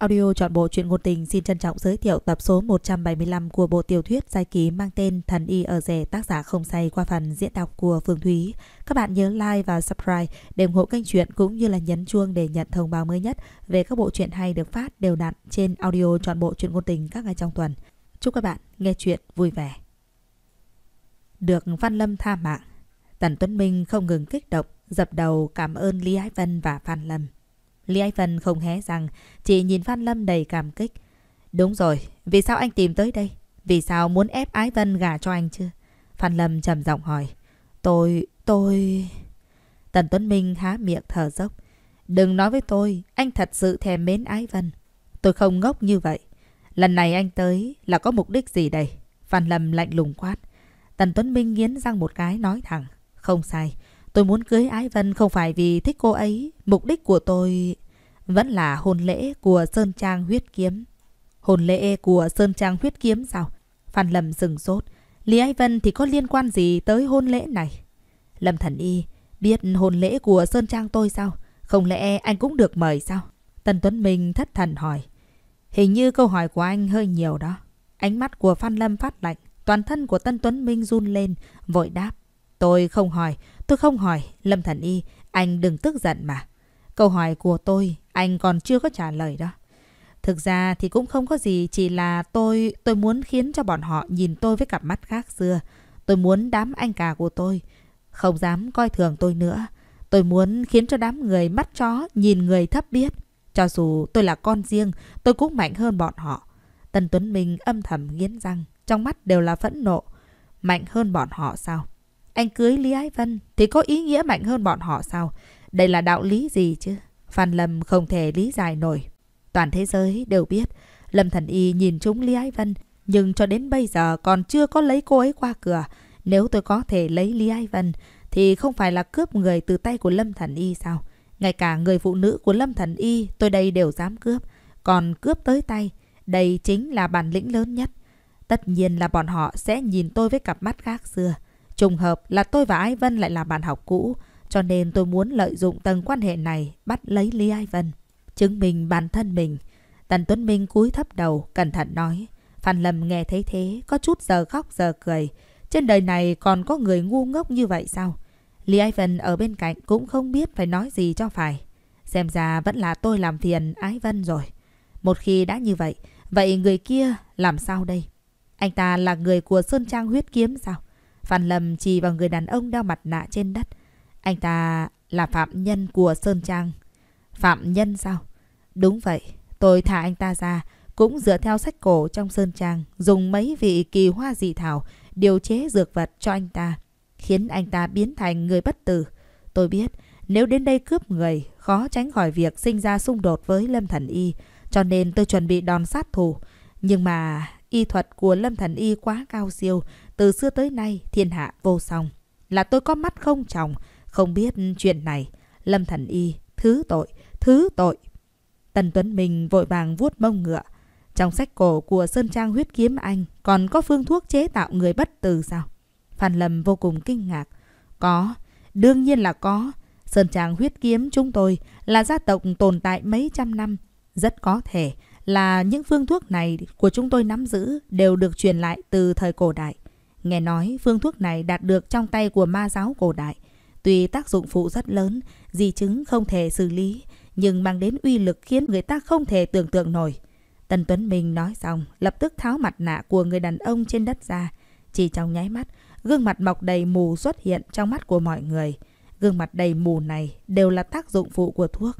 Audio chọn bộ truyện ngôn tình xin trân trọng giới thiệu tập số 175 của bộ tiểu thuyết giai ký mang tên Thần y ở rể tác giả không say qua phần diễn đọc của Phương Thúy. Các bạn nhớ like và subscribe để ủng hộ kênh truyện cũng như là nhấn chuông để nhận thông báo mới nhất về các bộ truyện hay được phát đều đặn trên audio chọn bộ truyện ngôn tình các ngày trong tuần. Chúc các bạn nghe truyện vui vẻ. Được Phan Lâm tha mạng, Tần Tuấn Minh không ngừng kích động, dập đầu cảm ơn Lý Ái Vân và Phan Lâm. Lý Ái Vân không hé rằng, chỉ nhìn Phan Lâm đầy cảm kích. Đúng rồi, vì sao anh tìm tới đây? Vì sao muốn ép Ái Vân gả cho anh chưa? Phan Lâm trầm giọng hỏi. Tôi, tôi... Tần Tuấn Minh há miệng thở dốc. Đừng nói với tôi, anh thật sự thèm mến Ái Vân. Tôi không ngốc như vậy. Lần này anh tới là có mục đích gì đây? Phan Lâm lạnh lùng quát. Tần Tuấn Minh nghiến răng một cái nói thẳng. Không sai, Tôi muốn cưới Ái Vân không phải vì thích cô ấy. Mục đích của tôi vẫn là hôn lễ của Sơn Trang huyết kiếm. hôn lễ của Sơn Trang huyết kiếm sao? Phan Lâm dừng sốt. Lý Ái Vân thì có liên quan gì tới hôn lễ này? Lâm Thần Y biết hôn lễ của Sơn Trang tôi sao? Không lẽ anh cũng được mời sao? Tần Tuấn Minh thất thần hỏi. Hình như câu hỏi của anh hơi nhiều đó. Ánh mắt của Phan Lâm phát lạnh, toàn thân của Tân Tuấn Minh run lên, vội đáp. Tôi không hỏi, Tôi không hỏi, Lâm Thần Y, anh đừng tức giận mà. Câu hỏi của tôi, anh còn chưa có trả lời đó. Thực ra thì cũng không có gì, chỉ là tôi tôi muốn khiến cho bọn họ nhìn tôi với cặp mắt khác xưa. Tôi muốn đám anh cả của tôi không dám coi thường tôi nữa. Tôi muốn khiến cho đám người mắt chó nhìn người thấp biết. Cho dù tôi là con riêng, tôi cũng mạnh hơn bọn họ. Tần Tuấn Minh âm thầm nghiến răng, trong mắt đều là phẫn nộ. Mạnh hơn bọn họ sao? Anh cưới Lý Ái Vân thì có ý nghĩa mạnh hơn bọn họ sao? Đây là đạo lý gì chứ? Phan Lâm không thể lý giải nổi. Toàn thế giới đều biết, Lâm Thần Y nhìn chúng Lý Ái Vân, nhưng cho đến bây giờ còn chưa có lấy cô ấy qua cửa. Nếu tôi có thể lấy Lý Ái Vân thì không phải là cướp người từ tay của Lâm Thần Y sao? Ngay cả người phụ nữ của Lâm Thần Y tôi đây đều dám cướp. Còn cướp tới tay, đây chính là bản lĩnh lớn nhất. Tất nhiên là bọn họ sẽ nhìn tôi với cặp mắt khác xưa. Trùng hợp là tôi và Ái Vân lại là bạn học cũ, cho nên tôi muốn lợi dụng tầng quan hệ này bắt lấy Lý Ái Vân, chứng minh bản thân mình. Tần Tuấn Minh cúi thấp đầu, cẩn thận nói. Phan Lâm nghe thấy thế, có chút giờ khóc giờ cười. Trên đời này còn có người ngu ngốc như vậy sao? Lý Ái Vân ở bên cạnh cũng không biết phải nói gì cho phải. Xem ra vẫn là tôi làm phiền Ái Vân rồi. Một khi đã như vậy, vậy người kia làm sao đây? Anh ta là người của Sơn Trang huyết kiếm sao? Phan Lâm chỉ vào người đàn ông đeo mặt nạ trên đất. Anh ta là phạm nhân của Sơn Trang. Phạm nhân sao? Đúng vậy, tôi thả anh ta ra, cũng dựa theo sách cổ trong Sơn Trang, dùng mấy vị kỳ hoa dị thảo, điều chế dược vật cho anh ta, khiến anh ta biến thành người bất tử. Tôi biết, nếu đến đây cướp người, khó tránh khỏi việc sinh ra xung đột với Lâm Thần Y, cho nên tôi chuẩn bị đòn sát thủ. Nhưng mà y thuật của Lâm Thần Y quá cao siêu, từ xưa tới nay thiên hạ vô song. Là tôi có mắt không chồng, không biết chuyện này. Lâm Thần Y, thứ tội, thứ tội. Tần Tuấn Minh vội vàng vuốt mông ngựa. Trong sách cổ của Sơn Trang huyết kiếm anh còn có phương thuốc chế tạo người bất tử sao? Phan Lâm vô cùng kinh ngạc. Có, đương nhiên là có. Sơn Trang huyết kiếm chúng tôi là gia tộc tồn tại mấy trăm năm. Rất có thể là những phương thuốc này của chúng tôi nắm giữ đều được truyền lại từ thời cổ đại. Nghe nói phương thuốc này đạt được trong tay của ma giáo cổ đại. Tuy tác dụng phụ rất lớn, di chứng không thể xử lý, nhưng mang đến uy lực khiến người ta không thể tưởng tượng nổi. Tần Tuấn Minh nói xong, lập tức tháo mặt nạ của người đàn ông trên đất ra. Chỉ trong nháy mắt, gương mặt mọc đầy mù xuất hiện trong mắt của mọi người. Gương mặt đầy mù này đều là tác dụng phụ của thuốc.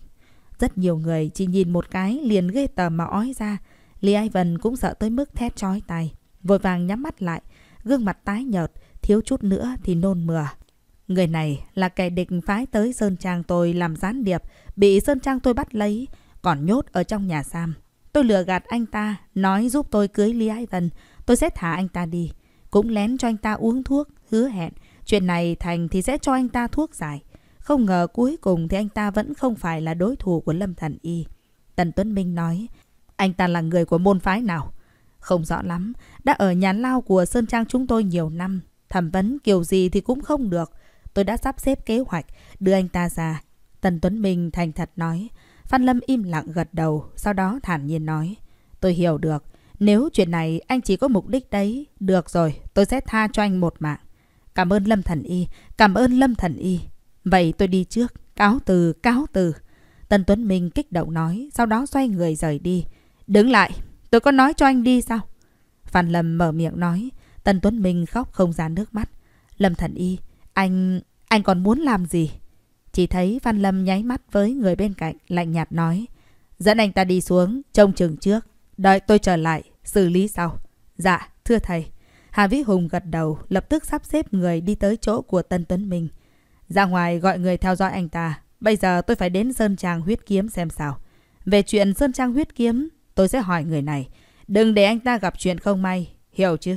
Rất nhiều người chỉ nhìn một cái liền ghê tởm mà ói ra. Lý Ai Vân cũng sợ tới mức thét chói tai, vội vàng nhắm mắt lại, gương mặt tái nhợt, thiếu chút nữa thì nôn mửa. Người này là kẻ địch phái tới Sơn Trang tôi làm gián điệp, bị Sơn Trang tôi bắt lấy, còn nhốt ở trong nhà giam. Tôi lừa gạt anh ta, nói giúp tôi cưới Lý Ái Vân, tôi sẽ thả anh ta đi. Cũng lén cho anh ta uống thuốc, hứa hẹn, chuyện này thành thì sẽ cho anh ta thuốc giải. Không ngờ cuối cùng thì anh ta vẫn không phải là đối thủ của Lâm Thần Y. Tần Tuấn Minh nói, anh ta là người của môn phái nào? Không rõ lắm, đã ở nhà lao của Sơn Trang chúng tôi nhiều năm, thẩm vấn kiểu gì thì cũng không được. Tôi đã sắp xếp kế hoạch, đưa anh ta ra. Tần Tuấn Minh thành thật nói. Phan Lâm im lặng gật đầu, sau đó thản nhiên nói. Tôi hiểu được, nếu chuyện này anh chỉ có mục đích đấy, được rồi, tôi sẽ tha cho anh một mạng. Cảm ơn Lâm Thần Y, cảm ơn Lâm Thần Y. Vậy tôi đi trước, cáo từ, cáo từ. Tần Tuấn Minh kích động nói, sau đó xoay người rời đi. Đứng lại, Tôi có nói cho anh đi sao? Phan Lâm mở miệng nói. Tần Tuấn Minh khóc không ra nước mắt. Lâm Thần Y, anh... anh còn muốn làm gì? Chỉ thấy Phan Lâm nháy mắt với người bên cạnh, lạnh nhạt nói. Dẫn anh ta đi xuống, trông chừng trước. Đợi tôi trở lại, xử lý sau. Dạ, thưa thầy. Hà Vĩ Hùng gật đầu, lập tức sắp xếp người đi tới chỗ của Tân Tuấn Minh. Ra ngoài gọi người theo dõi anh ta. Bây giờ tôi phải đến Sơn Trang huyết kiếm xem sao. Về chuyện Sơn Trang huyết kiếm, Tôi sẽ hỏi người này. Đừng để anh ta gặp chuyện không may. Hiểu chứ?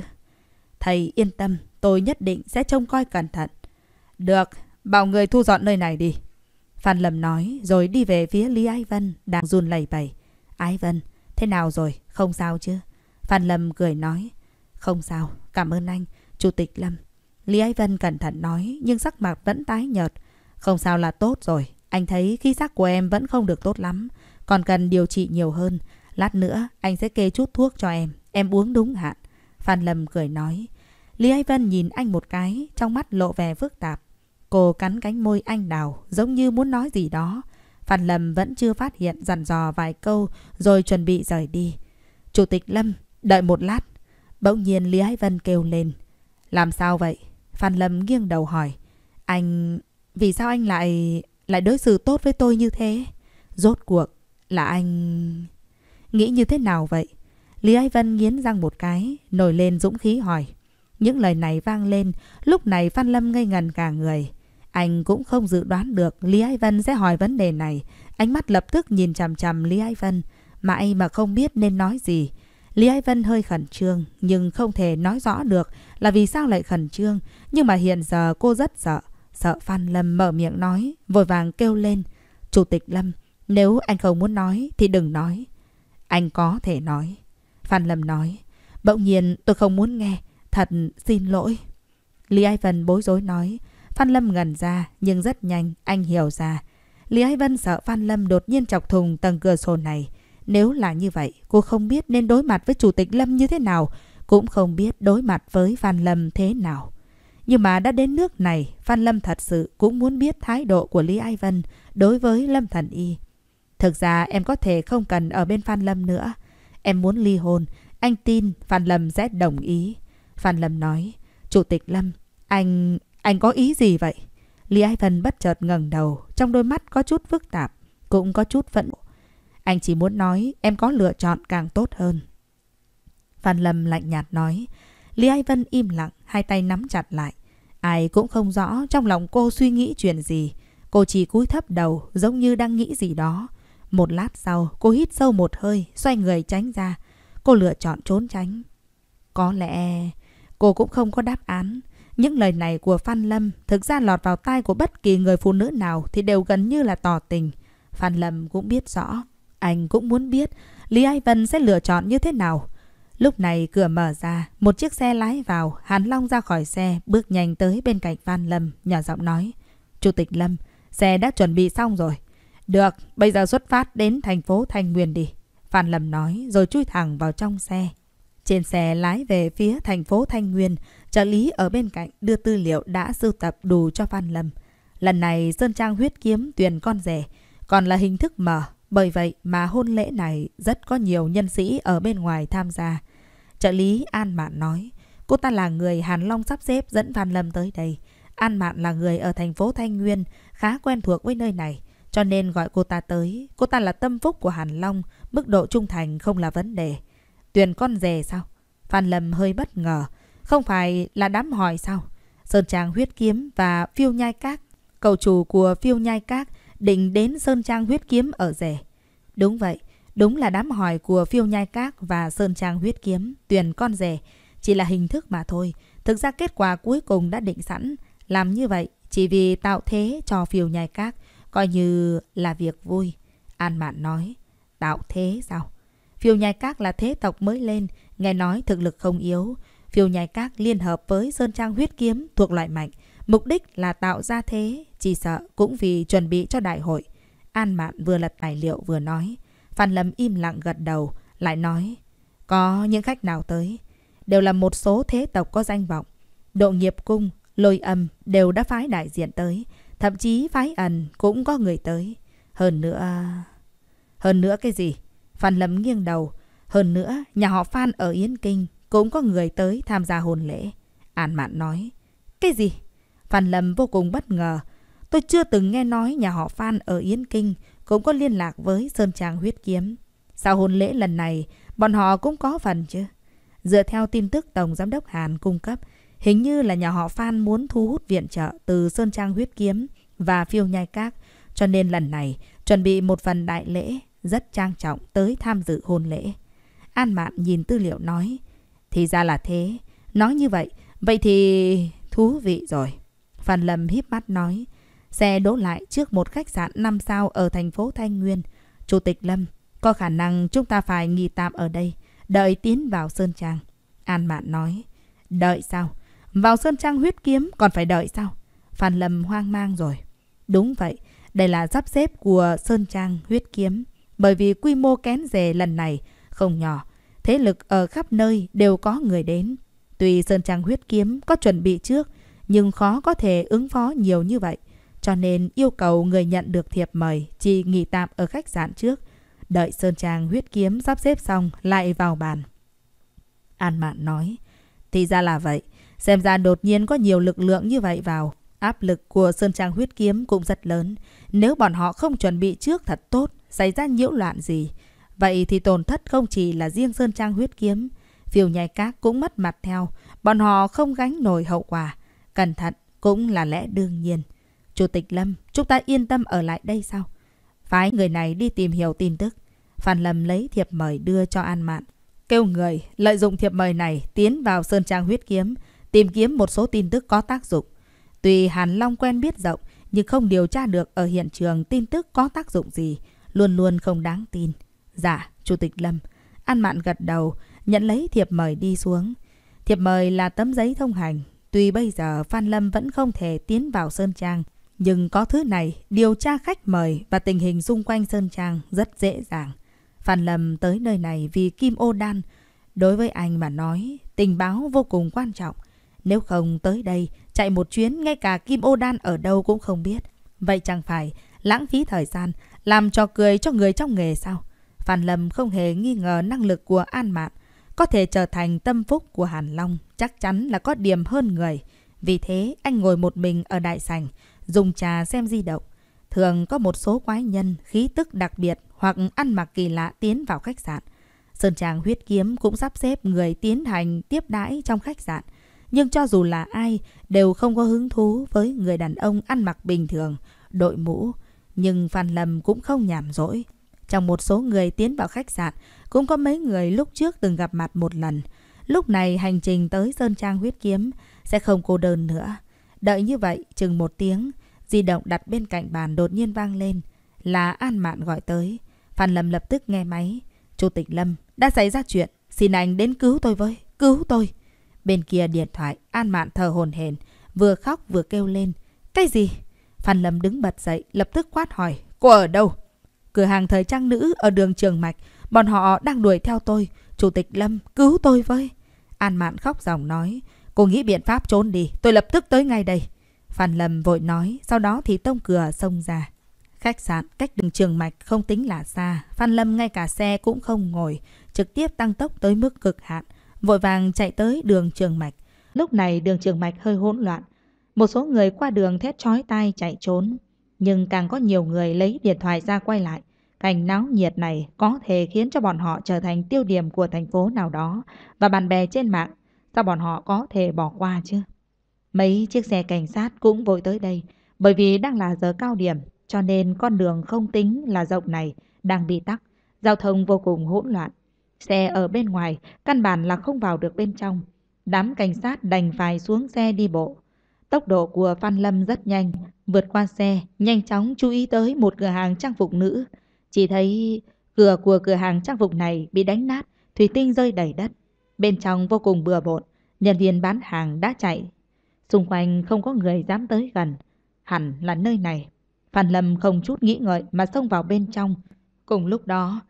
Thầy yên tâm. Tôi nhất định sẽ trông coi cẩn thận. Được. Bảo người thu dọn nơi này đi. Phan Lâm nói rồi đi về phía Lý Ái Vân đang run lẩy bẩy. Ái Vân, thế nào rồi? Không sao chứ? Phan Lâm cười nói. Không sao. Cảm ơn anh. Chủ tịch Lâm. Lý Ái Vân cẩn thận nói nhưng sắc mặt vẫn tái nhợt. Không sao là tốt rồi. Anh thấy khí sắc của em vẫn không được tốt lắm. Còn cần điều trị nhiều hơn. Lát nữa anh sẽ kê chút thuốc cho em, em uống đúng hạn. Phan Lâm cười nói. Lý Ái Vân nhìn anh một cái, trong mắt lộ vẻ phức tạp. Cô cắn cánh môi anh đào, giống như muốn nói gì đó. Phan Lâm vẫn chưa phát hiện dặn dò vài câu rồi chuẩn bị rời đi. Chủ tịch Lâm, đợi một lát. Bỗng nhiên Lý Ái Vân kêu lên. Làm sao vậy? Phan Lâm nghiêng đầu hỏi. Anh... Vì sao anh lại... lại đối xử tốt với tôi như thế? Rốt cuộc là anh... Nghĩ như thế nào vậy? Lý Ái Vân nghiến răng một cái, nổi lên dũng khí hỏi. Những lời này vang lên, lúc này Phan Lâm ngây ngần cả người. Anh cũng không dự đoán được Lý Ái Vân sẽ hỏi vấn đề này. Ánh mắt lập tức nhìn chằm chằm Lý Ái Vân, mãi mà không biết nên nói gì. Lý Ái Vân hơi khẩn trương, nhưng không thể nói rõ được là vì sao lại khẩn trương. Nhưng mà hiện giờ cô rất sợ, sợ Phan Lâm mở miệng nói, vội vàng kêu lên. Chủ tịch Lâm, nếu anh không muốn nói thì đừng nói. Anh có thể nói. Phan Lâm nói. Bỗng nhiên tôi không muốn nghe. Thật xin lỗi. Lý Ai Vân bối rối nói. Phan Lâm ngần ra nhưng rất nhanh anh hiểu ra. Lý ai Vân sợ Phan Lâm đột nhiên chọc thùng tầng cửa sổ này. Nếu là như vậy, cô không biết nên đối mặt với Chủ tịch Lâm như thế nào, cũng không biết đối mặt với Phan Lâm thế nào. Nhưng mà đã đến nước này, Phan Lâm thật sự cũng muốn biết thái độ của Lý Ai Vân đối với Lâm Thần Y. Thực ra em có thể không cần ở bên Phan Lâm nữa. Em muốn ly hôn, anh tin Phan Lâm sẽ đồng ý. Phan Lâm nói, Chủ tịch Lâm, anh... anh có ý gì vậy? Lý ai Vân bất chợt ngẩng đầu, trong đôi mắt có chút phức tạp, cũng có chút phẫn nộ. Anh chỉ muốn nói em có lựa chọn càng tốt hơn. Phan Lâm lạnh nhạt nói, Lý ai Vân im lặng, hai tay nắm chặt lại. Ai cũng không rõ trong lòng cô suy nghĩ chuyện gì. Cô chỉ cúi thấp đầu giống như đang nghĩ gì đó. Một lát sau, cô hít sâu một hơi, xoay người tránh ra. Cô lựa chọn trốn tránh. Có lẽ cô cũng không có đáp án. Những lời này của Phan Lâm thực ra lọt vào tai của bất kỳ người phụ nữ nào thì đều gần như là tỏ tình. Phan Lâm cũng biết rõ. Anh cũng muốn biết Lý Ai Vân sẽ lựa chọn như thế nào. Lúc này cửa mở ra, một chiếc xe lái vào, Hàn Long ra khỏi xe, bước nhanh tới bên cạnh Phan Lâm, nhỏ giọng nói. Chủ tịch Lâm, xe đã chuẩn bị xong rồi. Được, bây giờ xuất phát đến thành phố Thanh Nguyên đi. Phan Lâm nói rồi chui thẳng vào trong xe. Trên xe lái về phía thành phố Thanh Nguyên, trợ lý ở bên cạnh đưa tư liệu đã sưu tập đủ cho Phan Lâm. Lần này Sơn Trang huyết kiếm tuyển con rể, còn là hình thức mở, bởi vậy mà hôn lễ này rất có nhiều nhân sĩ ở bên ngoài tham gia. Trợ lý An Mạn nói, cô ta là người Hàn Long sắp xếp dẫn Phan Lâm tới đây. An Mạn là người ở thành phố Thanh Nguyên, khá quen thuộc với nơi này. Cho nên gọi cô ta tới, cô ta là tâm phúc của Hàn Long, mức độ trung thành không là vấn đề. Tuyền con rể sao? Phan Lâm hơi bất ngờ, không phải là đám hỏi sao? Sơn Trang huyết kiếm và phiêu nhai Cát, cầu chủ của phiêu nhai Cát định đến Sơn Trang huyết kiếm ở rể. Đúng vậy, đúng là đám hỏi của phiêu nhai Cát và Sơn Trang huyết kiếm, Tuyền con rể, chỉ là hình thức mà thôi. Thực ra kết quả cuối cùng đã định sẵn, làm như vậy chỉ vì tạo thế cho phiêu nhai Cát. Coi như là việc vui. An Mạn nói, tạo thế sao? Phiêu nhai các là thế tộc mới lên, nghe nói thực lực không yếu. Phiêu nhai các liên hợp với Sơn Trang huyết kiếm thuộc loại mạnh. Mục đích là tạo ra thế, chỉ sợ cũng vì chuẩn bị cho đại hội. An Mạn vừa lật tài liệu vừa nói. Phan Lâm im lặng gật đầu, lại nói, có những khách nào tới? Đều là một số thế tộc có danh vọng. Độ nghiệp cung, lôi âm đều đã phái đại diện tới. Thậm chí phái ẩn cũng có người tới. Hơn nữa... Hơn nữa cái gì? Phan Lâm nghiêng đầu. Hơn nữa, nhà họ Phan ở Yên Kinh cũng có người tới tham gia hôn lễ. An Mạn nói. Cái gì? Phan Lâm vô cùng bất ngờ. Tôi chưa từng nghe nói nhà họ Phan ở Yên Kinh cũng có liên lạc với Sơn Trang Huyết Kiếm. Sau hôn lễ lần này, bọn họ cũng có phần chứ? Dựa theo tin tức Tổng Giám đốc Hàn cung cấp, hình như là nhà họ Phan muốn thu hút viện trợ từ Sơn Trang Huyết Kiếm và phiêu nhai các. Cho nên lần này chuẩn bị một phần đại lễ rất trang trọng tới tham dự hôn lễ. An Mạn nhìn tư liệu nói. Thì ra là thế. Nói như vậy, vậy thì thú vị rồi. Phan Lâm híp mắt nói. Xe đỗ lại trước một khách sạn 5 sao ở thành phố Thanh Nguyên. Chủ tịch Lâm, có khả năng chúng ta phải nghỉ tạm ở đây, đợi tiến vào Sơn Trang. An Mạn nói. Đợi sao? Vào Sơn Trang huyết kiếm còn phải đợi sao? Phan Lâm hoang mang rồi. Đúng vậy, đây là sắp xếp của Sơn Trang huyết kiếm. Bởi vì quy mô kén rề lần này không nhỏ, thế lực ở khắp nơi đều có người đến. Tuy Sơn Trang huyết kiếm có chuẩn bị trước, nhưng khó có thể ứng phó nhiều như vậy. Cho nên yêu cầu người nhận được thiệp mời chỉ nghỉ tạm ở khách sạn trước. Đợi Sơn Trang huyết kiếm sắp xếp xong lại vào bàn. An Mạn nói, thì ra là vậy. Xem ra đột nhiên có nhiều lực lượng như vậy vào. Áp lực của Sơn Trang huyết kiếm cũng rất lớn. Nếu bọn họ không chuẩn bị trước thật tốt, xảy ra nhiễu loạn gì. Vậy thì tổn thất không chỉ là riêng Sơn Trang huyết kiếm. Phiêu nhai cát cũng mất mặt theo. Bọn họ không gánh nổi hậu quả. Cẩn thận cũng là lẽ đương nhiên. Chủ tịch Lâm, chúng ta yên tâm ở lại đây sao? Phái người này đi tìm hiểu tin tức. Phan Lâm lấy thiệp mời đưa cho An Mạn. Kêu người lợi dụng thiệp mời này tiến vào Sơn Trang huyết kiếm, tìm kiếm một số tin tức có tác dụng. Tuy Hàn Long quen biết rộng, nhưng không điều tra được ở hiện trường tin tức có tác dụng gì, luôn luôn không đáng tin. Dạ, Chủ tịch Lâm. An Mạn gật đầu, nhận lấy thiệp mời đi xuống. Thiệp mời là tấm giấy thông hành. Tuy bây giờ Phan Lâm vẫn không thể tiến vào Sơn Trang, nhưng có thứ này, điều tra khách mời và tình hình xung quanh Sơn Trang rất dễ dàng. Phan Lâm tới nơi này vì Kim Ô Đan. Đối với anh mà nói, tình báo vô cùng quan trọng. Nếu không tới đây, chạy một chuyến ngay cả Kim Ô Đan ở đâu cũng không biết. Vậy chẳng phải lãng phí thời gian, làm trò cười cho người trong nghề sao? Phan Lâm không hề nghi ngờ năng lực của An Mạn. Có thể trở thành tâm phúc của Hàn Long chắc chắn là có điểm hơn người. Vì thế, anh ngồi một mình ở đại sảnh, dùng trà xem di động. Thường có một số quái nhân khí tức đặc biệt hoặc ăn mặc kỳ lạ tiến vào khách sạn. Sơn Tràng huyết kiếm cũng sắp xếp người tiến hành tiếp đãi trong khách sạn nhưng cho dù là ai đều không có hứng thú với người đàn ông ăn mặc bình thường, đội mũ. Nhưng Phan Lâm cũng không nhảm rỗi. Trong một số người tiến vào khách sạn, cũng có mấy người lúc trước từng gặp mặt một lần. Lúc này hành trình tới Sơn Trang huyết kiếm sẽ không cô đơn nữa. Đợi như vậy, chừng một tiếng, di động đặt bên cạnh bàn đột nhiên vang lên. Là An Mạn gọi tới. Phan Lâm lập tức nghe máy. Chủ tịch Lâm, đã xảy ra chuyện. Xin anh đến cứu tôi với, cứu tôi. Bên kia điện thoại, An Mạn thờ hồn hển, vừa khóc vừa kêu lên. Cái gì? Phan Lâm đứng bật dậy, lập tức quát hỏi. Cô ở đâu? Cửa hàng thời trang nữ ở đường Trường Mạch. Bọn họ đang đuổi theo tôi. Chủ tịch Lâm, cứu tôi với. An Mạn khóc ròng nói. Cô nghĩ biện pháp trốn đi, tôi lập tức tới ngay đây. Phan Lâm vội nói, sau đó thì tông cửa xông ra. Khách sạn cách đường Trường Mạch không tính là xa, Phan Lâm ngay cả xe cũng không ngồi, trực tiếp tăng tốc tới mức cực hạn, vội vàng chạy tới đường trường mạch. Lúc này đường trường mạch hơi hỗn loạn. Một số người qua đường thét chói tai chạy trốn. Nhưng càng có nhiều người lấy điện thoại ra quay lại. Cảnh náo nhiệt này có thể khiến cho bọn họ trở thành tiêu điểm của thành phố nào đó và bạn bè trên mạng. Sao bọn họ có thể bỏ qua chứ? Mấy chiếc xe cảnh sát cũng vội tới đây. Bởi vì đang là giờ cao điểm cho nên con đường không tính là rộng này đang bị tắc. Giao thông vô cùng hỗn loạn. Xe ở bên ngoài, căn bản là không vào được bên trong. Đám cảnh sát đành phải xuống xe đi bộ. Tốc độ của Phan Lâm rất nhanh, vượt qua xe, nhanh chóng chú ý tới một cửa hàng trang phục nữ. Chỉ thấy cửa của cửa hàng trang phục này bị đánh nát, thủy tinh rơi đầy đất. Bên trong vô cùng bừa bộn, nhân viên bán hàng đã chạy. Xung quanh không có người dám tới gần, hẳn là nơi này. Phan Lâm không chút nghĩ ngợi mà xông vào bên trong. Cùng lúc đó,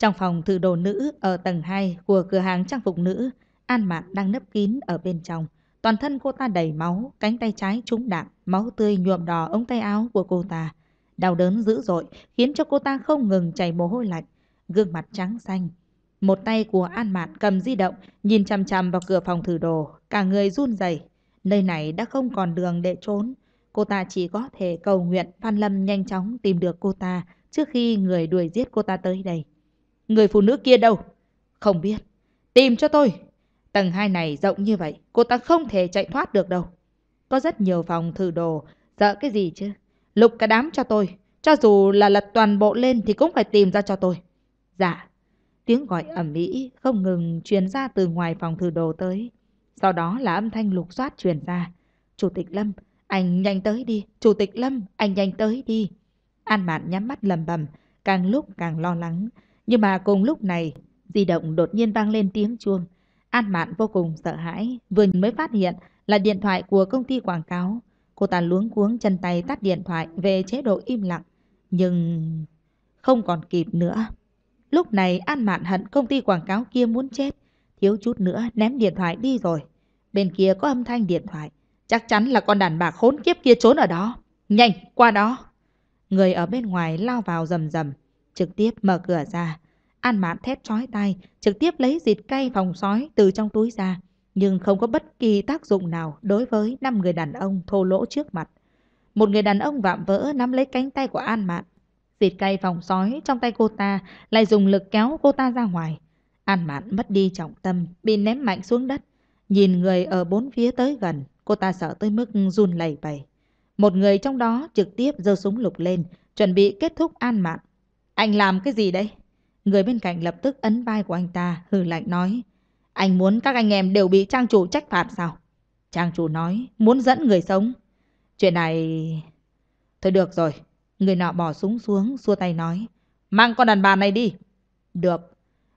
trong phòng thử đồ nữ ở tầng 2 của cửa hàng trang phục nữ, An Mạn đang nấp kín ở bên trong. Toàn thân cô ta đầy máu, cánh tay trái trúng đạn, máu tươi nhuộm đỏ ống tay áo của cô ta. Đau đớn dữ dội khiến cho cô ta không ngừng chảy mồ hôi lạnh, gương mặt trắng xanh. Một tay của An Mạn cầm di động, nhìn chằm chằm vào cửa phòng thử đồ, cả người run rẩy. Nơi này đã không còn đường để trốn. Cô ta chỉ có thể cầu nguyện Phan Lâm nhanh chóng tìm được cô ta trước khi người đuổi giết cô ta tới đây. Người phụ nữ kia đâu? Không biết. Tìm cho tôi. Tầng 2 này rộng như vậy, cô ta không thể chạy thoát được đâu. Có rất nhiều phòng thử đồ, sợ cái gì chứ? Lục cả đám cho tôi, cho dù là lật toàn bộ lên thì cũng phải tìm ra cho tôi. Dạ. Tiếng gọi ầm ĩ không ngừng truyền ra từ ngoài phòng thử đồ tới. Sau đó là âm thanh lục soát truyền ra. Chủ tịch Lâm, anh nhanh tới đi. Chủ tịch Lâm, anh nhanh tới đi. An Mạn nhắm mắt lầm bầm, càng lúc càng lo lắng. Nhưng mà cùng lúc này, di động đột nhiên vang lên tiếng chuông. An Mạn vô cùng sợ hãi, vừa mới phát hiện là điện thoại của công ty quảng cáo. Cô ta luống cuống chân tay tắt điện thoại về chế độ im lặng, nhưng không còn kịp nữa. Lúc này An Mạn hận công ty quảng cáo kia muốn chết, thiếu chút nữa ném điện thoại đi rồi. Bên kia có âm thanh điện thoại, chắc chắn là con đàn bà khốn kiếp kia trốn ở đó. Nhanh, qua đó. Người ở bên ngoài lao vào rầm rầm, trực tiếp mở cửa ra. An mạn thét chói tai, trực tiếp lấy dịt cay phòng sói từ trong túi ra, nhưng không có bất kỳ tác dụng nào đối với năm người đàn ông thô lỗ trước mặt. Một người đàn ông vạm vỡ nắm lấy cánh tay của An mạn. Dịt cay phòng sói trong tay cô ta lại dùng lực kéo cô ta ra ngoài. An mạn mất đi trọng tâm, bị ném mạnh xuống đất. Nhìn người ở bốn phía tới gần, cô ta sợ tới mức run lẩy bẩy. Một người trong đó trực tiếp giơ súng lục lên, chuẩn bị kết thúc An mạn. Anh làm cái gì đấy? Người bên cạnh lập tức ấn vai của anh ta, hừ lạnh nói. Anh muốn các anh em đều bị trang chủ trách phạt sao? Trang chủ nói, muốn dẫn người sống. Chuyện này... Thôi được rồi. Người nọ bỏ súng xuống, xua tay nói. Mang con đàn bà này đi. Được.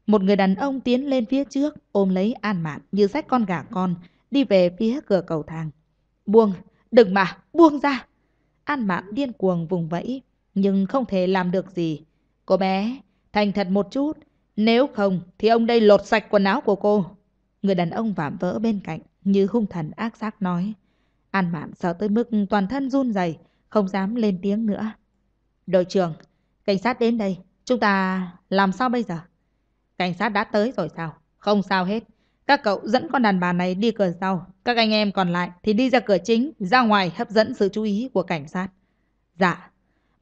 Một người đàn ông tiến lên phía trước, ôm lấy An Mạn như sách con gà con, đi về phía cửa cầu thang. Buông, đừng mà, buông ra. An Mạn điên cuồng vùng vẫy, nhưng không thể làm được gì. Cô bé, Thành thật một chút, nếu không thì ông đây lột sạch quần áo của cô. Người đàn ông vạm vỡ bên cạnh như hung thần ác giác nói. An mạn sợ tới mức toàn thân run rẩy, không dám lên tiếng nữa. Đội trưởng, cảnh sát đến đây, chúng ta làm sao bây giờ? Cảnh sát đã tới rồi sao? Không sao hết. Các cậu dẫn con đàn bà này đi cửa sau, các anh em còn lại thì đi ra cửa chính, ra ngoài hấp dẫn sự chú ý của cảnh sát. Dạ,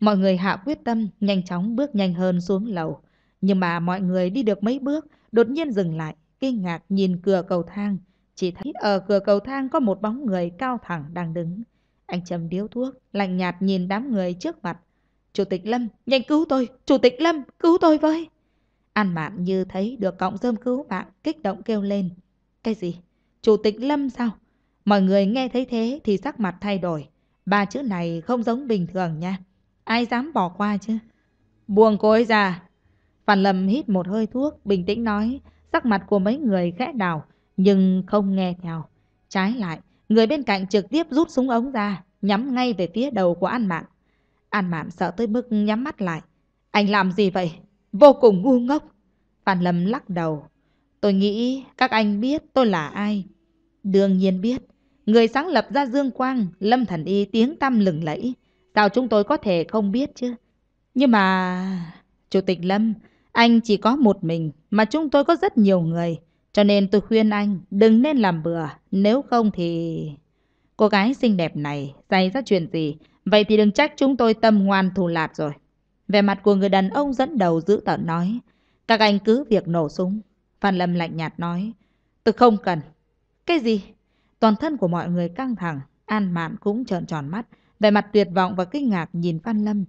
Mọi người hạ quyết tâm nhanh chóng bước nhanh hơn xuống lầu. Nhưng mà mọi người đi được mấy bước, đột nhiên dừng lại, kinh ngạc nhìn cửa cầu thang. Chỉ thấy ở cửa cầu thang có một bóng người cao thẳng đang đứng. Anh trầm điếu thuốc, lạnh nhạt nhìn đám người trước mặt. Chủ tịch Lâm, nhanh cứu tôi! Chủ tịch Lâm, cứu tôi với! An mạn như thấy được cộng rơm cứu mạng, kích động kêu lên. Cái gì? Chủ tịch Lâm sao? Mọi người nghe thấy thế thì sắc mặt thay đổi. Ba chữ này không giống bình thường nha. Ai dám bỏ qua chứ? Buông cối ra. Phan Lâm hít một hơi thuốc, bình tĩnh nói, sắc mặt của mấy người khẽ đảo, nhưng không nghe theo. Trái lại, người bên cạnh trực tiếp rút súng ống ra, nhắm ngay về phía đầu của An Mạn. An Mạn sợ tới mức nhắm mắt lại. Anh làm gì vậy? Vô cùng ngu ngốc. Phan Lâm lắc đầu. Tôi nghĩ các anh biết tôi là ai. Đương nhiên biết. Người sáng lập ra Dương Quang, Lâm Thần Y tiếng tăm lừng lẫy. Sao chúng tôi có thể không biết chứ? Nhưng mà... Chủ tịch Lâm, anh chỉ có một mình, mà chúng tôi có rất nhiều người. Cho nên tôi khuyên anh đừng nên làm bừa, nếu không thì... Cô gái xinh đẹp này xảy ra chuyện gì, vậy thì đừng trách chúng tôi tâm ngoan thù lạt rồi. Về mặt của người đàn ông dẫn đầu giữ tợn nói, các anh cứ việc nổ súng. Phan Lâm lạnh nhạt nói, tôi không cần. Cái gì? Toàn thân của mọi người căng thẳng, An Mạn cũng trợn tròn mắt. Về mặt tuyệt vọng và kinh ngạc nhìn Phan Lâm.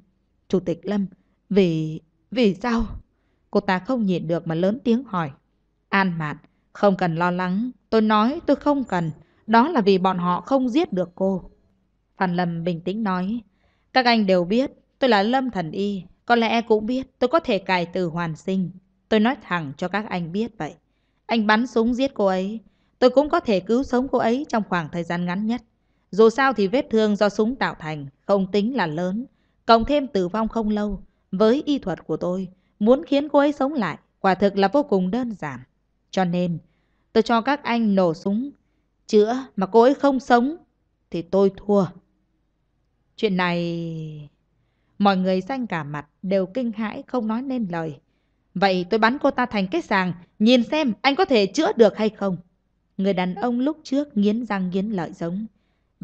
Chủ tịch Lâm, vì... vì sao? Cô ta không nhịn được mà lớn tiếng hỏi. An mạn, không cần lo lắng. Tôi nói tôi không cần. Đó là vì bọn họ không giết được cô. Phan Lâm bình tĩnh nói. Các anh đều biết tôi là Lâm Thần Y. Có lẽ cũng biết tôi có thể cài từ hoàn sinh. Tôi nói thẳng cho các anh biết vậy. Anh bắn súng giết cô ấy. Tôi cũng có thể cứu sống cô ấy trong khoảng thời gian ngắn nhất. Dù sao thì vết thương do súng tạo thành không tính là lớn, cộng thêm tử vong không lâu. Với y thuật của tôi, muốn khiến cô ấy sống lại quả thực là vô cùng đơn giản. Cho nên, tôi cho các anh nổ súng, chữa mà cô ấy không sống thì tôi thua. Chuyện này... Mọi người xanh cả mặt đều kinh hãi không nói nên lời. Vậy tôi bắn cô ta thành cái sàng, nhìn xem anh có thể chữa được hay không. Người đàn ông lúc trước nghiến răng nghiến lợi giống.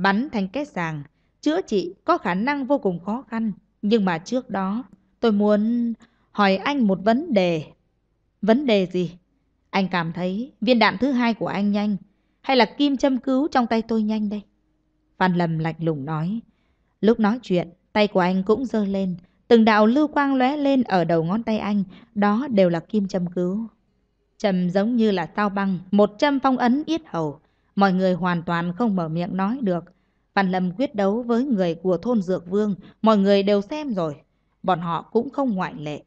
Bắn thành cái sàng, chữa trị có khả năng vô cùng khó khăn. Nhưng mà trước đó, tôi muốn hỏi anh một vấn đề. Vấn đề gì? Anh cảm thấy viên đạn thứ hai của anh nhanh, hay là kim châm cứu trong tay tôi nhanh đây? Phan Lâm lạnh lùng nói. Lúc nói chuyện, tay của anh cũng giơ lên. Từng đạo lưu quang lóe lên ở đầu ngón tay anh, đó đều là kim châm cứu. Châm giống như là tao băng, một châm phong ấn yết hầu. Mọi người hoàn toàn không mở miệng nói được. Văn Lâm quyết đấu với người của thôn Dược Vương, mọi người đều xem rồi. Bọn họ cũng không ngoại lệ.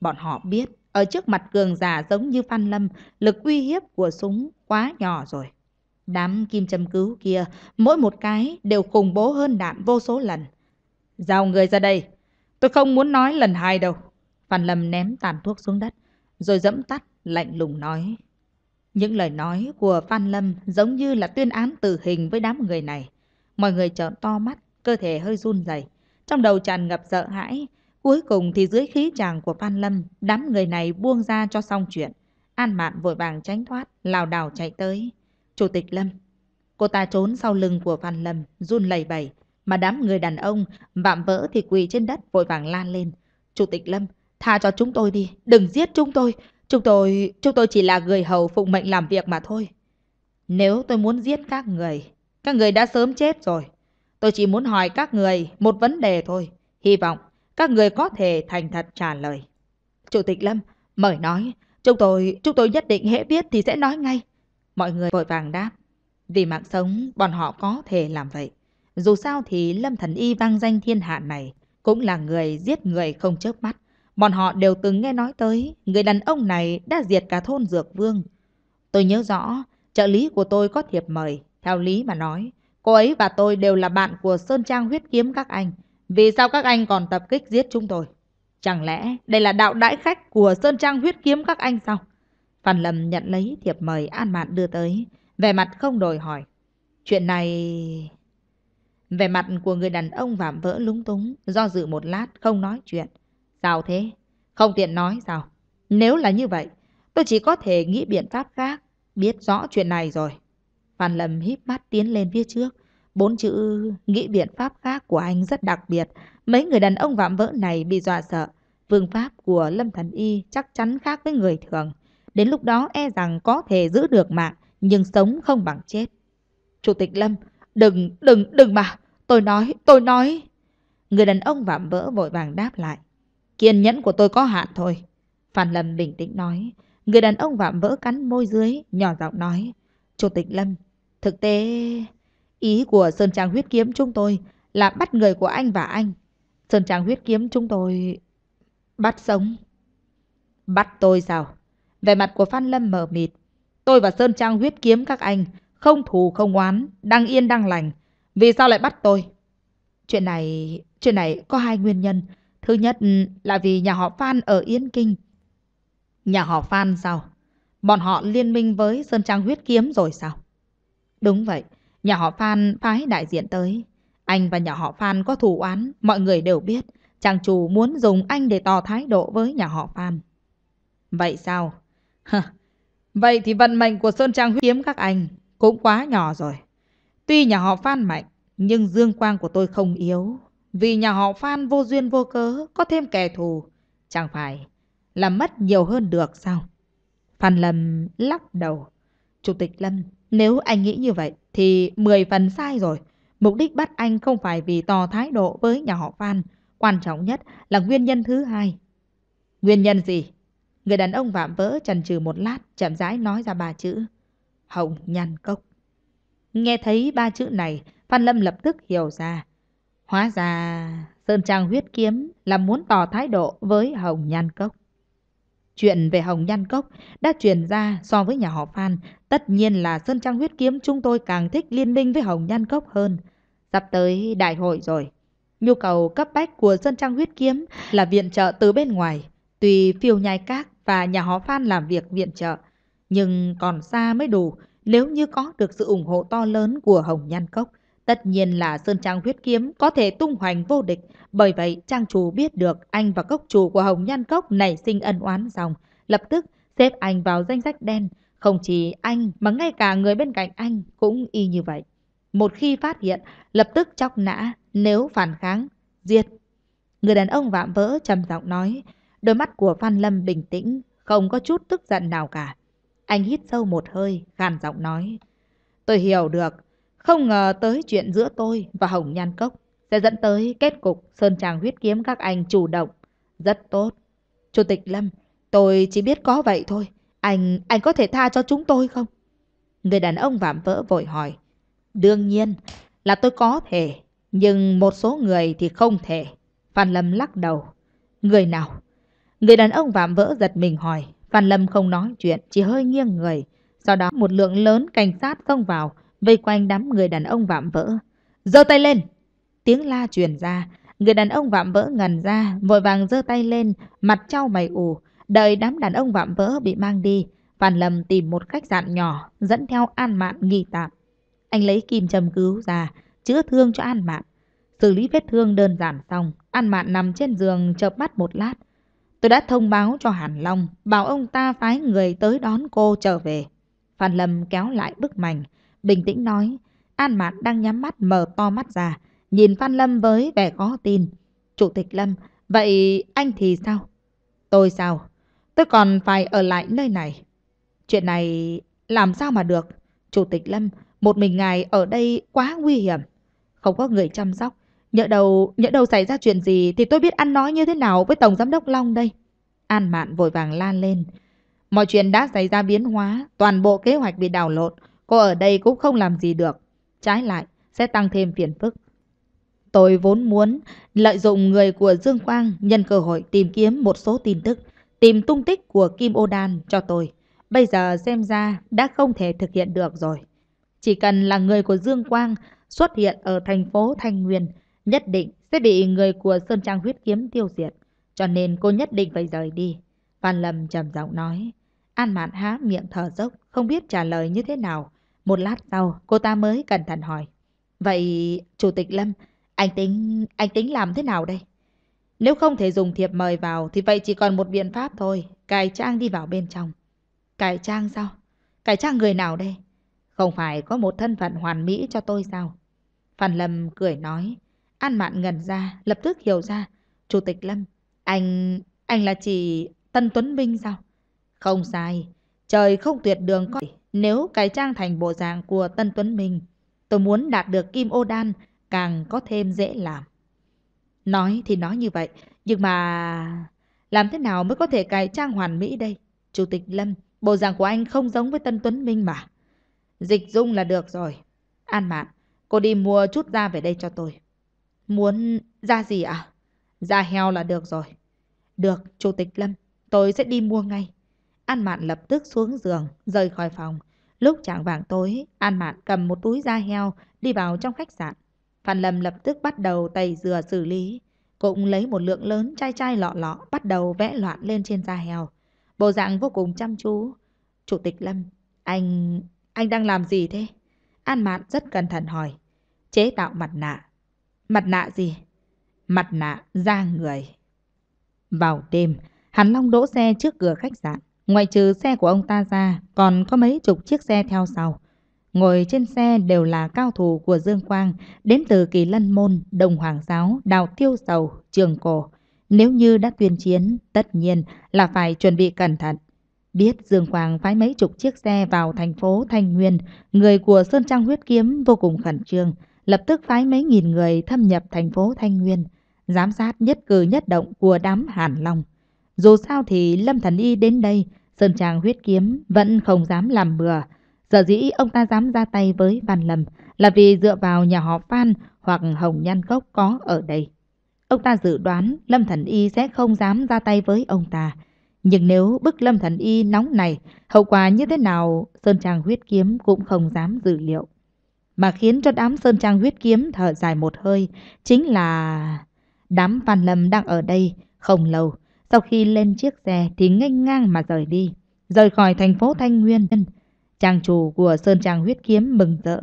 Bọn họ biết, ở trước mặt cường giả giống như Văn Lâm, lực uy hiếp của súng quá nhỏ rồi. Đám kim châm cứu kia, mỗi một cái đều khủng bố hơn đạn vô số lần. Giao người ra đây, tôi không muốn nói lần hai đâu. Phan Lâm ném tàn thuốc xuống đất, rồi dẫm tắt, lạnh lùng nói. Những lời nói của Phan Lâm giống như là tuyên án tử hình với đám người này. Mọi người trợn to mắt, cơ thể hơi run rẩy, trong đầu tràn ngập sợ hãi. Cuối cùng thì dưới khí chàng của Phan Lâm, đám người này buông ra cho xong chuyện. An Mạn vội vàng tránh thoát, lảo đảo chạy tới. Chủ tịch Lâm, cô ta trốn sau lưng của Phan Lâm, run lẩy bẩy, mà đám người đàn ông vạm vỡ thì quỳ trên đất vội vàng lan lên. Chủ tịch Lâm, tha cho chúng tôi đi, đừng giết chúng tôi, Chúng tôi, chúng tôi chỉ là người hầu phụng mệnh làm việc mà thôi. Nếu tôi muốn giết các người, các người đã sớm chết rồi. Tôi chỉ muốn hỏi các người một vấn đề thôi. Hy vọng các người có thể thành thật trả lời. Chủ tịch Lâm mời nói, chúng tôi, chúng tôi nhất định hễ biết thì sẽ nói ngay. Mọi người vội vàng đáp. Vì mạng sống, bọn họ có thể làm vậy. Dù sao thì Lâm Thần Y vang danh thiên hạ này cũng là người giết người không chớp mắt. Bọn họ đều từng nghe nói tới người đàn ông này đã diệt cả thôn Dược Vương. Tôi nhớ rõ, trợ lý của tôi có thiệp mời. Theo lý mà nói, cô ấy và tôi đều là bạn của Sơn Trang huyết kiếm các anh. Vì sao các anh còn tập kích giết chúng tôi? Chẳng lẽ đây là đạo đãi khách của Sơn Trang huyết kiếm các anh sao? Phan Lâm nhận lấy thiệp mời An Mạn đưa tới, vẻ mặt không đòi hỏi. Chuyện này... Vẻ mặt của người đàn ông vạm vỡ lúng túng, do dự một lát không nói chuyện. Sao thế? Không tiện nói sao? Nếu là như vậy, tôi chỉ có thể nghĩ biện pháp khác. Biết rõ chuyện này rồi. Phan Lâm híp mắt tiến lên phía trước. Bốn chữ nghĩ biện pháp khác của anh rất đặc biệt. Mấy người đàn ông vạm vỡ này bị dọa sợ. Phương pháp của Lâm Thần Y chắc chắn khác với người thường. Đến lúc đó e rằng có thể giữ được mạng, nhưng sống không bằng chết. Chủ tịch Lâm, đừng, đừng, đừng mà. Tôi nói, tôi nói. Người đàn ông vạm vỡ vội vàng đáp lại. Kiên nhẫn của tôi có hạn thôi. Phan Lâm bình tĩnh nói. Người đàn ông vạm vỡ cắn môi dưới, nhỏ giọng nói. Chủ tịch Lâm, thực tế... Ý của Sơn Trang huyết kiếm chúng tôi là bắt người của anh và anh. Sơn Trang huyết kiếm chúng tôi... Bắt sống. Bắt tôi sao? Về mặt của Phan Lâm mở mịt. Tôi và Sơn Trang huyết kiếm các anh, không thù không oán, đang yên đang lành. Vì sao lại bắt tôi? Chuyện này... Chuyện này có hai nguyên nhân. Thứ nhất ừ, là vì nhà họ Phan ở Yên Kinh. Nhà họ Phan sao? Bọn họ liên minh với Sơn Trang huyết kiếm rồi sao? Đúng vậy, nhà họ Phan phái đại diện tới. Anh và nhà họ Phan có thù oán, mọi người đều biết. Chàng chủ muốn dùng anh để tỏ thái độ với nhà họ Phan. Vậy sao? vậy thì vận mệnh của Sơn Trang huyết kiếm các anh cũng quá nhỏ rồi. Tuy nhà họ Phan mạnh, nhưng dương quang của tôi không yếu. Vì nhà họ Phan vô duyên vô cớ có thêm kẻ thù, chẳng phải làm mất nhiều hơn được sao? Phan Lâm lắc đầu. Chủ tịch Lâm, nếu anh nghĩ như vậy thì 10 phần sai rồi. Mục đích bắt anh không phải vì tỏ thái độ với nhà họ Phan. Quan trọng nhất là nguyên nhân thứ hai. Nguyên nhân gì? Người đàn ông vạm vỡ trần trừ một lát, chậm rãi nói ra ba chữ. Hồng nhan cốc. Nghe thấy ba chữ này, Phan Lâm lập tức hiểu ra. Hóa ra Sơn Trang huyết kiếm là muốn tỏ thái độ với Hồng Nhan Cốc. Chuyện về Hồng Nhan Cốc đã truyền ra so với nhà họ Phan, tất nhiên là Sơn Trang huyết kiếm chúng tôi càng thích liên minh với Hồng Nhan Cốc hơn. Sắp tới đại hội rồi. Nhu cầu cấp bách của Sơn Trang huyết kiếm là viện trợ từ bên ngoài. Tùy phiêu nhai các và nhà họ Phan làm việc viện trợ, nhưng còn xa mới đủ nếu như có được sự ủng hộ to lớn của Hồng Nhan Cốc. Tất nhiên là Sơn Trang huyết kiếm có thể tung hoành vô địch, bởi vậy Trang chủ biết được anh và cốc chủ của Hồng Nhan Cốc nảy sinh ân oán dòng, lập tức xếp anh vào danh sách đen. Không chỉ anh mà ngay cả người bên cạnh anh cũng y như vậy. Một khi phát hiện, lập tức chóc nã, nếu phản kháng, giết. Người đàn ông vạm vỡ trầm giọng nói, đôi mắt của Phan Lâm bình tĩnh, không có chút tức giận nào cả. Anh hít sâu một hơi, gàn giọng nói. Tôi hiểu được, không ngờ tới chuyện giữa tôi và Hồng Nhan Cốc sẽ dẫn tới kết cục Sơn Tràng huyết kiếm các anh chủ động. Rất tốt. Chủ tịch Lâm, tôi chỉ biết có vậy thôi. Anh, anh có thể tha cho chúng tôi không? Người đàn ông vạm vỡ vội hỏi. Đương nhiên là tôi có thể, nhưng một số người thì không thể. Phan Lâm lắc đầu. Người nào? Người đàn ông vạm vỡ giật mình hỏi. Phan Lâm không nói chuyện, chỉ hơi nghiêng người. Sau đó một lượng lớn cảnh sát xông vào, vây quanh đám người đàn ông vạm vỡ. giơ tay lên! Tiếng la truyền ra, người đàn ông vạm vỡ ngần ra, vội vàng giơ tay lên, mặt trao mày ủ, đợi đám đàn ông vạm vỡ bị mang đi. Phan Lâm tìm một khách sạn nhỏ, dẫn theo An Mạn nghỉ tạm. Anh lấy kim châm cứu ra, chữa thương cho An Mạn. Xử lý vết thương đơn giản xong, An Mạn nằm trên giường chợp mắt một lát. Tôi đã thông báo cho Hàn Long, bảo ông ta phái người tới đón cô trở về. Phan Lâm kéo lại bức mảnh, bình tĩnh nói. An Mạt đang nhắm mắt mở to mắt ra, nhìn Phan Lâm với vẻ khó tin. Chủ tịch Lâm, vậy anh thì sao? Tôi sao? Tôi còn phải ở lại nơi này. Chuyện này làm sao mà được? Chủ tịch Lâm, một mình ngài ở đây quá nguy hiểm. Không có người chăm sóc. Nhỡ đầu, nhỡ đầu xảy ra chuyện gì thì tôi biết ăn nói như thế nào với Tổng Giám Đốc Long đây. An Mạn vội vàng la lên. Mọi chuyện đã xảy ra biến hóa, toàn bộ kế hoạch bị đảo lộn cô ở đây cũng không làm gì được. Trái lại, sẽ tăng thêm phiền phức. Tôi vốn muốn lợi dụng người của Dương Quang nhân cơ hội tìm kiếm một số tin tức, tìm tung tích của Kim Ô Đan cho tôi. Bây giờ xem ra đã không thể thực hiện được rồi. Chỉ cần là người của Dương Quang xuất hiện ở thành phố Thanh Nguyên, nhất định sẽ bị người của Sơn Trang huyết kiếm tiêu diệt. Cho nên cô nhất định phải rời đi. Phan Lâm trầm giọng nói. An Mạn há miệng thở dốc, không biết trả lời như thế nào. Một lát sau, cô ta mới cẩn thận hỏi. Vậy, Chủ tịch Lâm, anh tính anh tính làm thế nào đây? Nếu không thể dùng thiệp mời vào thì vậy chỉ còn một biện pháp thôi, cài trang đi vào bên trong. Cài trang sao? Cài trang người nào đây? Không phải có một thân phận hoàn mỹ cho tôi sao? Phan Lâm cười nói. An mạn ngần ra, lập tức hiểu ra. Chủ tịch Lâm, anh... anh là chị Tân Tuấn Minh sao? Không sai, trời không tuyệt đường có... Nếu cải trang thành bộ dạng của Tân Tuấn Minh, tôi muốn đạt được kim ô đan càng có thêm dễ làm. Nói thì nói như vậy, nhưng mà... Làm thế nào mới có thể cải trang hoàn mỹ đây? Chủ tịch Lâm, bộ dạng của anh không giống với Tân Tuấn Minh mà. Dịch dung là được rồi. An mạn, cô đi mua chút da về đây cho tôi. Muốn da gì ạ? À? Da heo là được rồi. Được, Chủ tịch Lâm, tôi sẽ đi mua ngay. An Mạn lập tức xuống giường, rời khỏi phòng. Lúc trạng vàng tối, An Mạn cầm một túi da heo đi vào trong khách sạn. Phan Lâm lập tức bắt đầu tẩy dừa xử lý. Cũng lấy một lượng lớn chai chai lọ lọ bắt đầu vẽ loạn lên trên da heo. Bộ dạng vô cùng chăm chú. Chủ tịch Lâm, anh... anh đang làm gì thế? An Mạn rất cẩn thận hỏi. Chế tạo mặt nạ. Mặt nạ gì? Mặt nạ da người. Vào đêm, Hàn Long đỗ xe trước cửa khách sạn. Ngoài trừ xe của ông ta ra, còn có mấy chục chiếc xe theo sau. Ngồi trên xe đều là cao thủ của Dương Quang, đến từ kỳ lân môn, đồng hoàng giáo, đào tiêu sầu, trường cổ. Nếu như đã tuyên chiến, tất nhiên là phải chuẩn bị cẩn thận. Biết Dương Quang phái mấy chục chiếc xe vào thành phố Thanh Nguyên, người của Sơn Trang huyết kiếm vô cùng khẩn trương, lập tức phái mấy nghìn người thâm nhập thành phố Thanh Nguyên, giám sát nhất cử nhất động của đám Hàn Long. Dù sao thì Lâm Thần Y đến đây Sơn Trang huyết kiếm vẫn không dám làm bừa. Giờ dĩ ông ta dám ra tay với Văn Lâm là vì dựa vào nhà họ Phan hoặc Hồng Nhan gốc có ở đây. Ông ta dự đoán Lâm Thần Y sẽ không dám ra tay với ông ta. Nhưng nếu bức Lâm Thần Y nóng này, hậu quả như thế nào Sơn Trang huyết kiếm cũng không dám dự liệu. Mà khiến cho đám Sơn Trang huyết kiếm thở dài một hơi chính là... Đám Văn Lâm đang ở đây không lâu sau khi lên chiếc xe thì nghênh ngang mà rời đi, rời khỏi thành phố Thanh Nguyên. Trang chủ của Sơn Trang huyết kiếm mừng rỡ.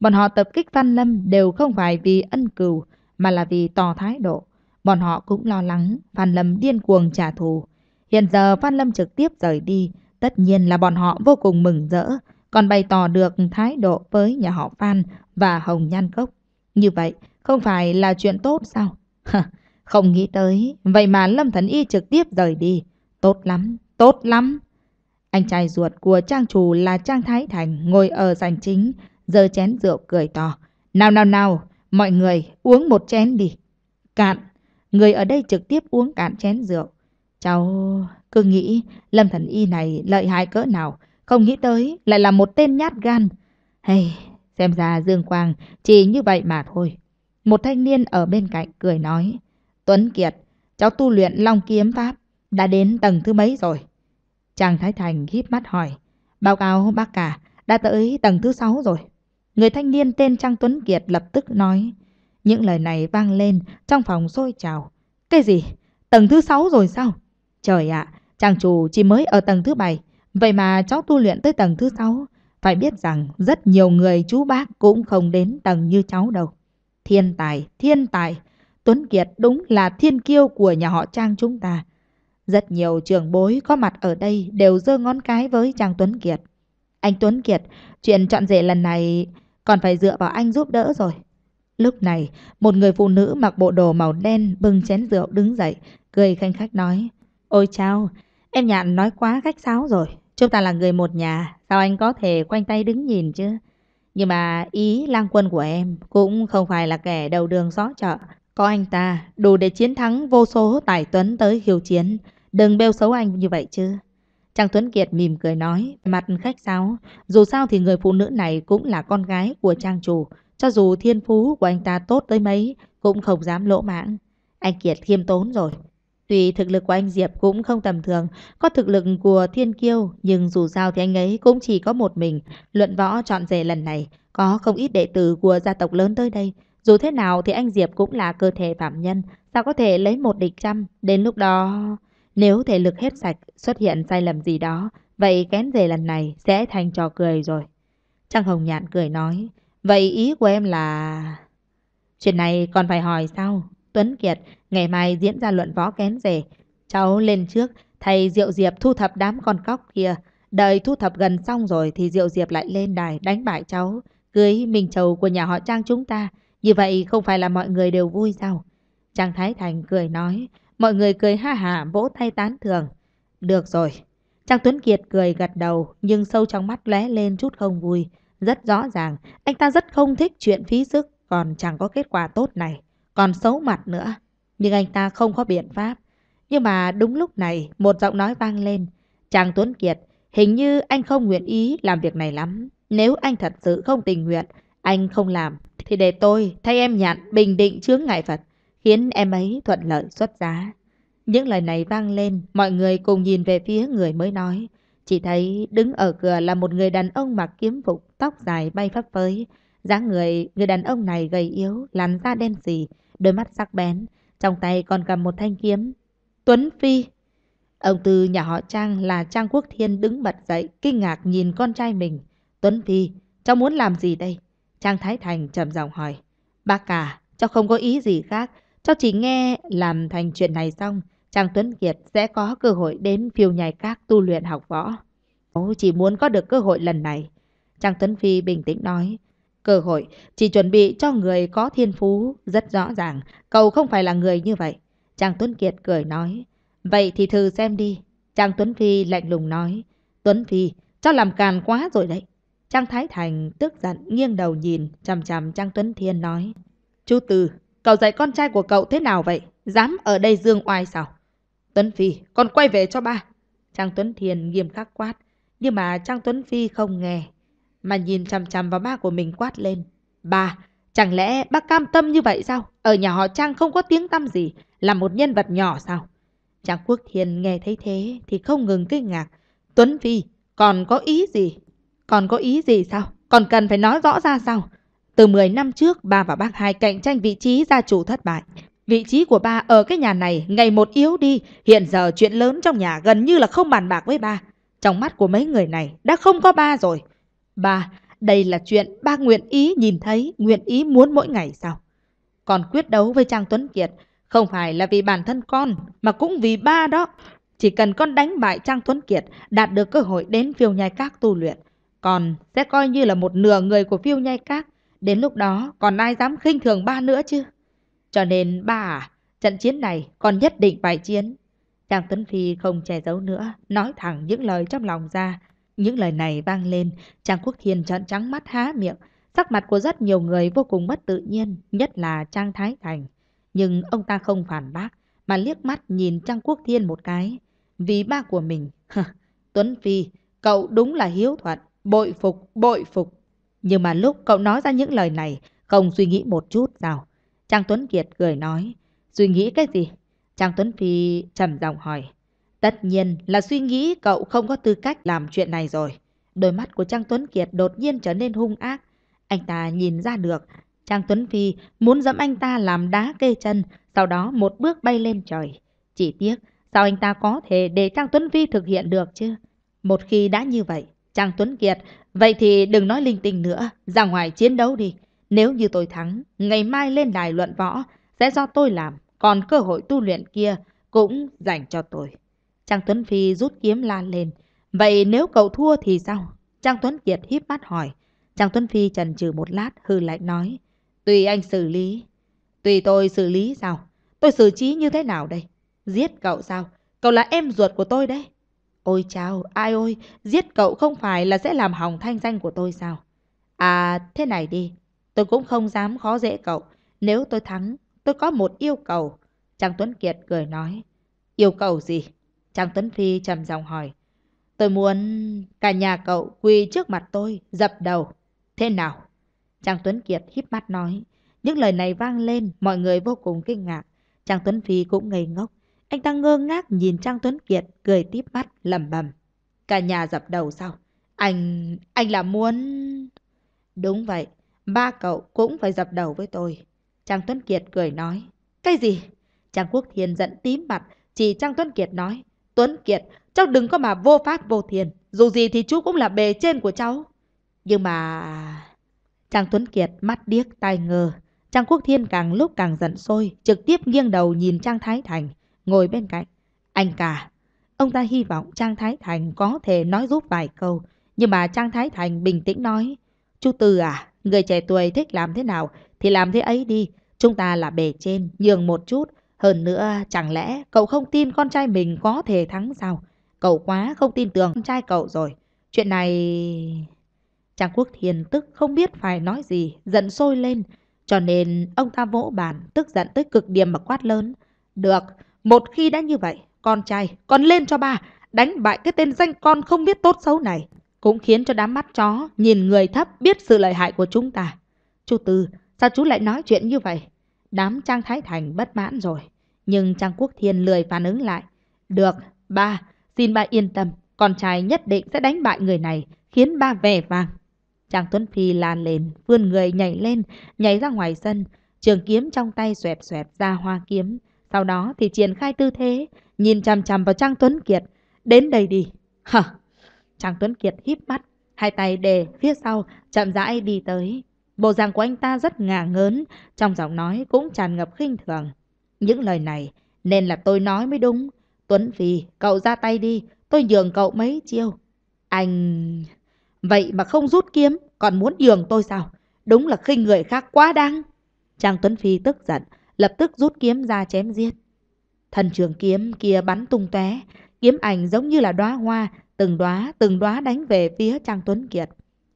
Bọn họ tập kích Văn Lâm đều không phải vì ân cừu mà là vì tỏ thái độ. Bọn họ cũng lo lắng Văn Lâm điên cuồng trả thù. Hiện giờ Văn Lâm trực tiếp rời đi, tất nhiên là bọn họ vô cùng mừng rỡ, còn bày tỏ được thái độ với nhà họ Phan và Hồng Nhan Cốc. Như vậy, không phải là chuyện tốt sao? Không nghĩ tới, vậy mà Lâm Thần Y trực tiếp rời đi. Tốt lắm, tốt lắm. Anh trai ruột của trang chủ là Trang Thái Thành ngồi ở giành chính, giơ chén rượu cười to. Nào nào nào, mọi người uống một chén đi. Cạn, người ở đây trực tiếp uống cạn chén rượu. Cháu cứ nghĩ Lâm Thần Y này lợi hại cỡ nào, không nghĩ tới lại là một tên nhát gan. Hay, xem ra Dương Quang chỉ như vậy mà thôi. Một thanh niên ở bên cạnh cười nói. Tuấn Kiệt, cháu tu luyện Long Kiếm Pháp, đã đến tầng thứ mấy rồi? Chàng Thái Thành híp mắt hỏi. Báo cáo bác cả, đã tới tầng thứ sáu rồi. Người thanh niên tên Trang Tuấn Kiệt lập tức nói. Những lời này vang lên trong phòng sôi trào. Cái gì? Tầng thứ sáu rồi sao? Trời ạ, à, chàng chủ chỉ mới ở tầng thứ bảy. Vậy mà cháu tu luyện tới tầng thứ sáu. Phải biết rằng rất nhiều người chú bác cũng không đến tầng như cháu đâu. Thiên tài, thiên tài, Tuấn Kiệt đúng là thiên kiêu của nhà họ Trang chúng ta. Rất nhiều trường bối có mặt ở đây đều giơ ngón cái với Trang Tuấn Kiệt. Anh Tuấn Kiệt, chuyện chọn rể lần này còn phải dựa vào anh giúp đỡ rồi. Lúc này, một người phụ nữ mặc bộ đồ màu đen bưng chén rượu đứng dậy, cười khanh khách nói. Ôi chao, em nhạn nói quá khách sáo rồi. Chúng ta là người một nhà, sao anh có thể quanh tay đứng nhìn chứ? Nhưng mà ý lang quân của em cũng không phải là kẻ đầu đường xó chợ. Có anh ta đủ để chiến thắng vô số tài tuấn tới khiêu chiến. Đừng bêu xấu anh như vậy chứ. Trang Tuấn Kiệt mỉm cười nói, mặt khách sáo. Dù sao thì người phụ nữ này cũng là con gái của Trang chủ. Cho dù thiên phú của anh ta tốt tới mấy, cũng không dám lỗ mãng. Anh Kiệt khiêm tốn rồi. Tuy thực lực của anh Diệp cũng không tầm thường, có thực lực của thiên kiêu, nhưng dù sao thì anh ấy cũng chỉ có một mình. Luận võ chọn rể lần này, có không ít đệ tử của gia tộc lớn tới đây. Dù thế nào thì anh Diệp cũng là cơ thể phạm nhân, sao có thể lấy một địch trăm, đến lúc đó... Nếu thể lực hết sạch, xuất hiện sai lầm gì đó, vậy kén rể lần này sẽ thành trò cười rồi. Trang Hồng Nhạn cười nói, vậy ý của em là... Chuyện này còn phải hỏi sao? Tuấn Kiệt, ngày mai diễn ra luận võ kén rể. Cháu lên trước, thầy Diệu Diệp thu thập đám con cóc kia. Đợi thu thập gần xong rồi thì Diệu Diệp lại lên đài đánh bại cháu, cưới Minh Châu của nhà họ Trang chúng ta. Như vậy không phải là mọi người đều vui sao? chàng Thái Thành cười nói, mọi người cười ha hả vỗ tay tán thưởng. Được rồi. chàng Tuấn Kiệt cười gật đầu, nhưng sâu trong mắt lóe lên chút không vui. Rất rõ ràng, anh ta rất không thích chuyện phí sức, còn chẳng có kết quả tốt này. Còn xấu mặt nữa. Nhưng anh ta không có biện pháp. Nhưng mà đúng lúc này, một giọng nói vang lên. chàng Tuấn Kiệt, hình như anh không nguyện ý làm việc này lắm. Nếu anh thật sự không tình nguyện, anh không làm thì để tôi thay em nhạn bình định chướng ngại Phật, khiến em ấy thuận lợi xuất giá. Những lời này vang lên, mọi người cùng nhìn về phía người mới nói. Chỉ thấy đứng ở cửa là một người đàn ông mặc kiếm phục, tóc dài bay phấp phới. dáng người, người đàn ông này gầy yếu, làn da đen xì, đôi mắt sắc bén, trong tay còn cầm một thanh kiếm. Tuấn Phi! Ông từ nhà họ Trang là Trang Quốc Thiên đứng bật dậy, kinh ngạc nhìn con trai mình. Tuấn Phi, cháu muốn làm gì đây? Trang Thái Thành trầm giọng hỏi. Bác cả, à, cháu không có ý gì khác. Cháu chỉ nghe làm thành chuyện này xong, Trang Tuấn Kiệt sẽ có cơ hội đến phiêu nhai các tu luyện học võ. Cháu chỉ muốn có được cơ hội lần này. Trang Tuấn Phi bình tĩnh nói. Cơ hội chỉ chuẩn bị cho người có thiên phú, rất rõ ràng. Cậu không phải là người như vậy. Trang Tuấn Kiệt cười nói. Vậy thì thử xem đi. Trang Tuấn Phi lạnh lùng nói. Tuấn Phi, cháu làm càn quá rồi đấy. Trang Thái Thành tức giận nghiêng đầu nhìn, chằm chằm Trang Tuấn Thiên nói. Chú Tư, cậu dạy con trai của cậu thế nào vậy? Dám ở đây dương oai sao? Tuấn Phi, con quay về cho ba. Trang Tuấn Thiên nghiêm khắc quát, nhưng mà Trang Tuấn Phi không nghe, mà nhìn chằm chằm vào ba của mình quát lên. Ba, chẳng lẽ bác cam tâm như vậy sao? Ở nhà họ Trang không có tiếng tăm gì, là một nhân vật nhỏ sao? Trang Quốc Thiên nghe thấy thế thì không ngừng kinh ngạc. Tuấn Phi, còn có ý gì? còn có ý gì sao? Còn cần phải nói rõ ra sao? Từ 10 năm trước, ba và bác hai cạnh tranh vị trí gia chủ thất bại. Vị trí của ba ở cái nhà này ngày một yếu đi, hiện giờ chuyện lớn trong nhà gần như là không bàn bạc với ba. Trong mắt của mấy người này đã không có ba rồi. Ba, đây là chuyện ba nguyện ý nhìn thấy, nguyện ý muốn mỗi ngày sao? Còn quyết đấu với Trang Tuấn Kiệt, không phải là vì bản thân con, mà cũng vì ba đó. Chỉ cần con đánh bại Trang Tuấn Kiệt, đạt được cơ hội đến phiêu nhai các tu luyện, còn sẽ coi như là một nửa người của phiêu nhai cát Đến lúc đó còn ai dám khinh thường ba nữa chứ? Cho nên ba à, trận chiến này còn nhất định phải chiến. Trang Tuấn Phi không che giấu nữa, nói thẳng những lời trong lòng ra. Những lời này vang lên, Trang Quốc Thiên trợn trắng mắt há miệng. Sắc mặt của rất nhiều người vô cùng mất tự nhiên, nhất là Trang Thái Thành. Nhưng ông ta không phản bác, mà liếc mắt nhìn Trang Quốc Thiên một cái. Vì ba của mình, Tuấn Phi, cậu đúng là hiếu thuận bội phục, bội phục. Nhưng mà lúc cậu nói ra những lời này, không suy nghĩ một chút nào. Trang Tuấn Kiệt cười nói, suy nghĩ cái gì? Trang Tuấn Phi trầm giọng hỏi. Tất nhiên là suy nghĩ cậu không có tư cách làm chuyện này rồi. Đôi mắt của Trang Tuấn Kiệt đột nhiên trở nên hung ác. Anh ta nhìn ra được, Trang Tuấn Phi muốn dẫm anh ta làm đá kê chân, sau đó một bước bay lên trời. Chỉ tiếc, sao anh ta có thể để Trang Tuấn Phi thực hiện được chứ? Một khi đã như vậy, Trang Tuấn Kiệt, vậy thì đừng nói linh tinh nữa, ra ngoài chiến đấu đi. Nếu như tôi thắng, ngày mai lên đài luận võ sẽ do tôi làm, còn cơ hội tu luyện kia cũng dành cho tôi. Trang Tuấn Phi rút kiếm la lên. Vậy nếu cậu thua thì sao? Trang Tuấn Kiệt híp mắt hỏi. Trang Tuấn Phi trần trừ một lát hư lạnh nói. Tùy anh xử lý. Tùy tôi xử lý sao? Tôi xử trí như thế nào đây? Giết cậu sao? Cậu là em ruột của tôi đấy. Ôi chao, ai ôi, giết cậu không phải là sẽ làm hỏng thanh danh của tôi sao? À, thế này đi, tôi cũng không dám khó dễ cậu. Nếu tôi thắng, tôi có một yêu cầu. Trang Tuấn Kiệt cười nói. Yêu cầu gì? Trang Tuấn Phi trầm giọng hỏi. Tôi muốn cả nhà cậu quỳ trước mặt tôi, dập đầu. Thế nào? Trang Tuấn Kiệt híp mắt nói. Những lời này vang lên, mọi người vô cùng kinh ngạc. Trang Tuấn Phi cũng ngây ngốc. Anh ta ngơ ngác nhìn Trang Tuấn Kiệt, cười tiếp mắt, lầm bầm. Cả nhà dập đầu sau. Anh... anh là muốn... Đúng vậy, ba cậu cũng phải dập đầu với tôi. Trang Tuấn Kiệt cười nói. Cái gì? Trang Quốc Thiên giận tím mặt, chỉ Trang Tuấn Kiệt nói. Tuấn Kiệt, cháu đừng có mà vô pháp vô thiền. Dù gì thì chú cũng là bề trên của cháu. Nhưng mà... Trang Tuấn Kiệt mắt điếc tai ngơ. Trang Quốc Thiên càng lúc càng giận sôi, trực tiếp nghiêng đầu nhìn Trang Thái Thành ngồi bên cạnh. Anh cả, ông ta hy vọng Trang Thái Thành có thể nói giúp vài câu, nhưng mà Trang Thái Thành bình tĩnh nói, Chú Tư à, người trẻ tuổi thích làm thế nào thì làm thế ấy đi, chúng ta là bề trên, nhường một chút, hơn nữa chẳng lẽ cậu không tin con trai mình có thể thắng sao? Cậu quá không tin tưởng con trai cậu rồi. Chuyện này... Trang Quốc Thiên tức không biết phải nói gì, giận sôi lên. Cho nên ông ta vỗ bàn, tức giận tới cực điểm mà quát lớn. Được, một khi đã như vậy, con trai, con lên cho ba, đánh bại cái tên danh con không biết tốt xấu này. Cũng khiến cho đám mắt chó nhìn người thấp biết sự lợi hại của chúng ta. Chú Tư, sao chú lại nói chuyện như vậy? Đám Trang Thái Thành bất mãn rồi. Nhưng Trang Quốc Thiên lười phản ứng lại. Được, ba, xin ba yên tâm. Con trai nhất định sẽ đánh bại người này, khiến ba vẻ vàng. Trang Tuấn Phi lan lên, vươn người nhảy lên, nhảy ra ngoài sân. Trường kiếm trong tay xoẹt xoẹt ra hoa kiếm. Sau đó thì triển khai tư thế, nhìn chằm chằm vào Trang Tuấn Kiệt. Đến đây đi. Hả? Trang Tuấn Kiệt híp mắt, hai tay để phía sau, chậm rãi đi tới. Bộ dạng của anh ta rất ngả ngớn, trong giọng nói cũng tràn ngập khinh thường. Những lời này nên là tôi nói mới đúng. Tuấn Phi, cậu ra tay đi, tôi nhường cậu mấy chiêu. Anh... Vậy mà không rút kiếm, còn muốn nhường tôi sao? Đúng là khinh người khác quá đáng. Trang Tuấn Phi tức giận, lập tức rút kiếm ra chém giết. Thần trường kiếm kia bắn tung tóe, kiếm ảnh giống như là đóa hoa, từng đóa từng đóa đánh về phía Trang Tuấn Kiệt.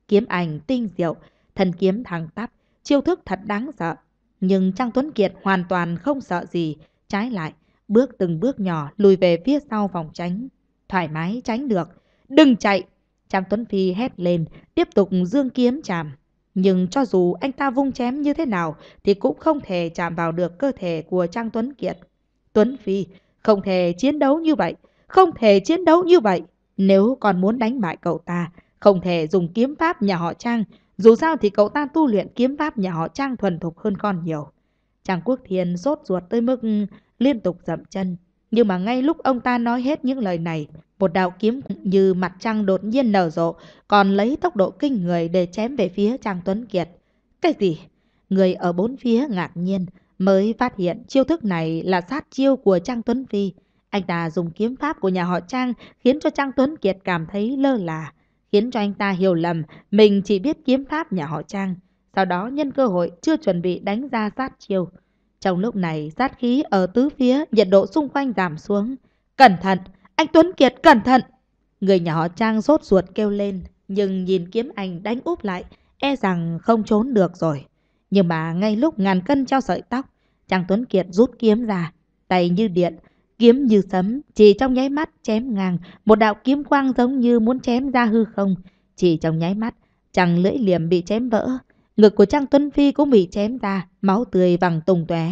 Kiếm ảnh tinh diệu, thần kiếm thẳng tắp, chiêu thức thật đáng sợ. Nhưng Trang Tuấn Kiệt hoàn toàn không sợ gì, trái lại, bước từng bước nhỏ lùi về phía sau vòng tránh. Thoải mái tránh được, đừng chạy! Trang Tuấn Phi hét lên, tiếp tục dương kiếm chàm. Nhưng cho dù anh ta vung chém như thế nào thì cũng không thể chạm vào được cơ thể của Trang Tuấn Kiệt. Tuấn Phi không thể chiến đấu như vậy, không thể chiến đấu như vậy. Nếu còn muốn đánh bại cậu ta, không thể dùng kiếm pháp nhà họ Trang, dù sao thì cậu ta tu luyện kiếm pháp nhà họ Trang thuần thục hơn con nhiều. Trang Quốc Thiên rốt ruột tới mức liên tục dậm chân. Nhưng mà ngay lúc ông ta nói hết những lời này, một đạo kiếm như mặt trăng đột nhiên nở rộ, còn lấy tốc độ kinh người để chém về phía Trang Tuấn Kiệt. Cái gì? Người ở bốn phía ngạc nhiên, mới phát hiện chiêu thức này là sát chiêu của Trang Tuấn Phi. Anh ta dùng kiếm pháp của nhà họ Trang khiến cho Trang Tuấn Kiệt cảm thấy lơ là, khiến cho anh ta hiểu lầm mình chỉ biết kiếm pháp nhà họ Trang. Sau đó nhân cơ hội chưa chuẩn bị đánh ra sát chiêu. Trong lúc này, sát khí ở tứ phía, nhiệt độ xung quanh giảm xuống. Cẩn thận! Anh Tuấn Kiệt, cẩn thận! Người nhà họ Trang sốt ruột kêu lên, nhưng nhìn kiếm anh đánh úp lại, e rằng không trốn được rồi. Nhưng mà ngay lúc ngàn cân treo sợi tóc, Trang Tuấn Kiệt rút kiếm ra, tay như điện, kiếm như sấm, chỉ trong nháy mắt chém ngang, một đạo kiếm quang giống như muốn chém ra hư không. Chỉ trong nháy mắt, chẳng lưỡi liềm bị chém vỡ, Ngực của Trang Tuấn Phi cũng bị chém ra, máu tươi vàng tùng tóe.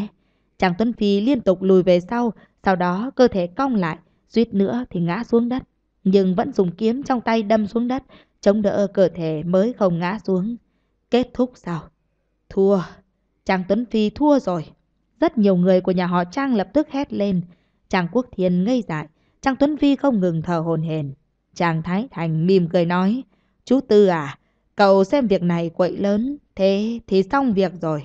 Trang Tuấn Phi liên tục lùi về sau, sau đó cơ thể cong lại, suýt nữa thì ngã xuống đất. Nhưng vẫn dùng kiếm trong tay đâm xuống đất, chống đỡ cơ thể mới không ngã xuống. Kết thúc sao? Thua. Trang Tuấn Phi thua rồi. Rất nhiều người của nhà họ Trang lập tức hét lên. Trang Quốc Thiên ngây dại. Trang Tuấn Phi không ngừng thở hồn hển. Trang Thái Thành mỉm cười nói. Chú Tư à, Cậu xem việc này quậy lớn, thế thì xong việc rồi.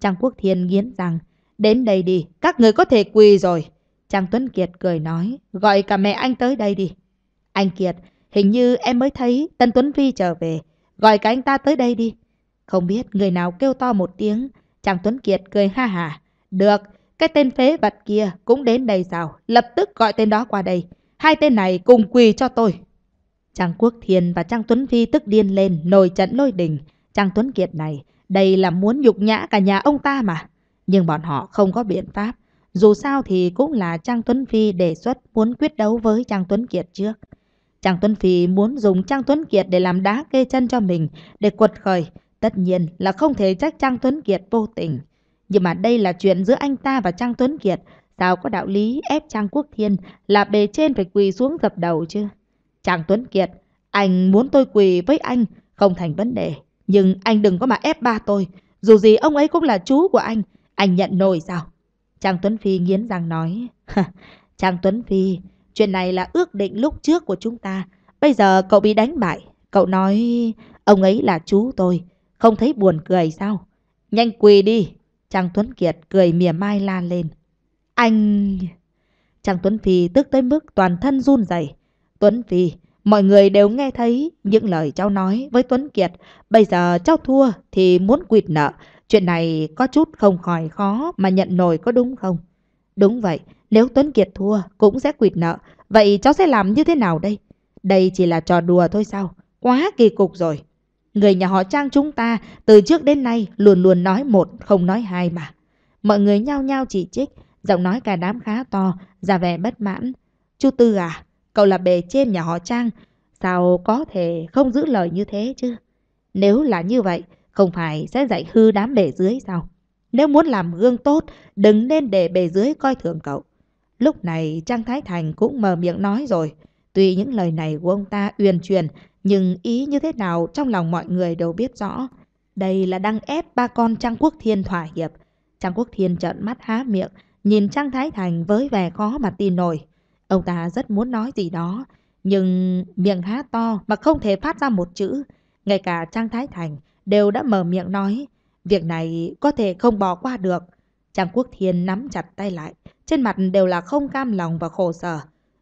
Trang Quốc Thiên nghiến rằng, đến đây đi, các người có thể quỳ rồi. Trang Tuấn Kiệt cười nói, gọi cả mẹ anh tới đây đi. Anh Kiệt, hình như em mới thấy Tân Tuấn Vi trở về, gọi cả anh ta tới đây đi. Không biết người nào kêu to một tiếng, Trang Tuấn Kiệt cười ha hả. Được, cái tên phế vật kia cũng đến đây sao, lập tức gọi tên đó qua đây. Hai tên này cùng quỳ cho tôi. Trang Quốc Thiên và Trang Tuấn Phi tức điên lên, nổi trận lôi đình. Trang Tuấn Kiệt này, đây là muốn nhục nhã cả nhà ông ta mà. Nhưng bọn họ không có biện pháp. Dù sao thì cũng là Trang Tuấn Phi đề xuất muốn quyết đấu với Trang Tuấn Kiệt trước. Trang Tuấn Phi muốn dùng Trang Tuấn Kiệt để làm đá kê chân cho mình, để quật khởi. Tất nhiên là không thể trách Trang Tuấn Kiệt vô tình. Nhưng mà đây là chuyện giữa anh ta và Trang Tuấn Kiệt. Sao có đạo lý ép Trang Quốc Thiên là bề trên phải quỳ xuống dập đầu chứ? Chàng Tuấn Kiệt, anh muốn tôi quỳ với anh, không thành vấn đề. Nhưng anh đừng có mà ép ba tôi. Dù gì ông ấy cũng là chú của anh. Anh nhận nổi sao? Chàng Tuấn Phi nghiến răng nói. Chàng Tuấn Phi, chuyện này là ước định lúc trước của chúng ta. Bây giờ cậu bị đánh bại. Cậu nói, ông ấy là chú tôi. Không thấy buồn cười sao? Nhanh quỳ đi. Chàng Tuấn Kiệt cười mỉa mai la lên. Anh... Chàng Tuấn Phi tức tới mức toàn thân run rẩy Tuấn Phi, mọi người đều nghe thấy những lời cháu nói với Tuấn Kiệt. Bây giờ cháu thua thì muốn quỵt nợ. Chuyện này có chút không khỏi khó mà nhận nổi có đúng không? Đúng vậy, nếu Tuấn Kiệt thua cũng sẽ quỵt nợ. Vậy cháu sẽ làm như thế nào đây? Đây chỉ là trò đùa thôi sao? Quá kỳ cục rồi. Người nhà họ Trang chúng ta từ trước đến nay luôn luôn nói một không nói hai mà. Mọi người nhao nhao chỉ trích, giọng nói cả đám khá to, ra vẻ bất mãn. Chú Tư à, cậu là bề trên nhà họ Trang, sao có thể không giữ lời như thế chứ? Nếu là như vậy, không phải sẽ dạy hư đám bề dưới sao? Nếu muốn làm gương tốt, đừng nên để bề dưới coi thường cậu. Lúc này Trang Thái Thành cũng mờ miệng nói rồi. Tuy những lời này của ông ta uyên truyền, nhưng ý như thế nào trong lòng mọi người đều biết rõ. Đây là đang ép ba con Trang Quốc Thiên thỏa hiệp. Trang Quốc Thiên trợn mắt há miệng, nhìn Trang Thái Thành với vẻ khó mà tin nổi. Ông ta rất muốn nói gì đó, nhưng miệng há to mà không thể phát ra một chữ. Ngay cả Trang Thái Thành đều đã mở miệng nói, việc này có thể không bỏ qua được. Trang Quốc Thiên nắm chặt tay lại, trên mặt đều là không cam lòng và khổ sở.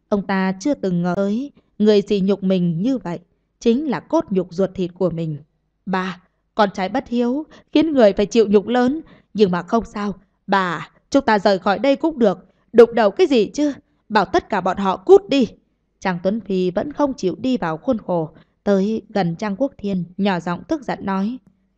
Ông ta chưa từng ngờ tới, người gì nhục mình như vậy, chính là cốt nhục ruột thịt của mình. Bà, con trai bất hiếu, khiến người phải chịu nhục lớn, nhưng mà không sao. Bà, chúng ta rời khỏi đây cũng được, đụng đầu cái gì chứ? bảo tất cả bọn họ cút đi. Trang Tuấn Phi vẫn không chịu đi vào khuôn khổ, tới gần Trang Quốc Thiên, nhỏ giọng tức giận nói.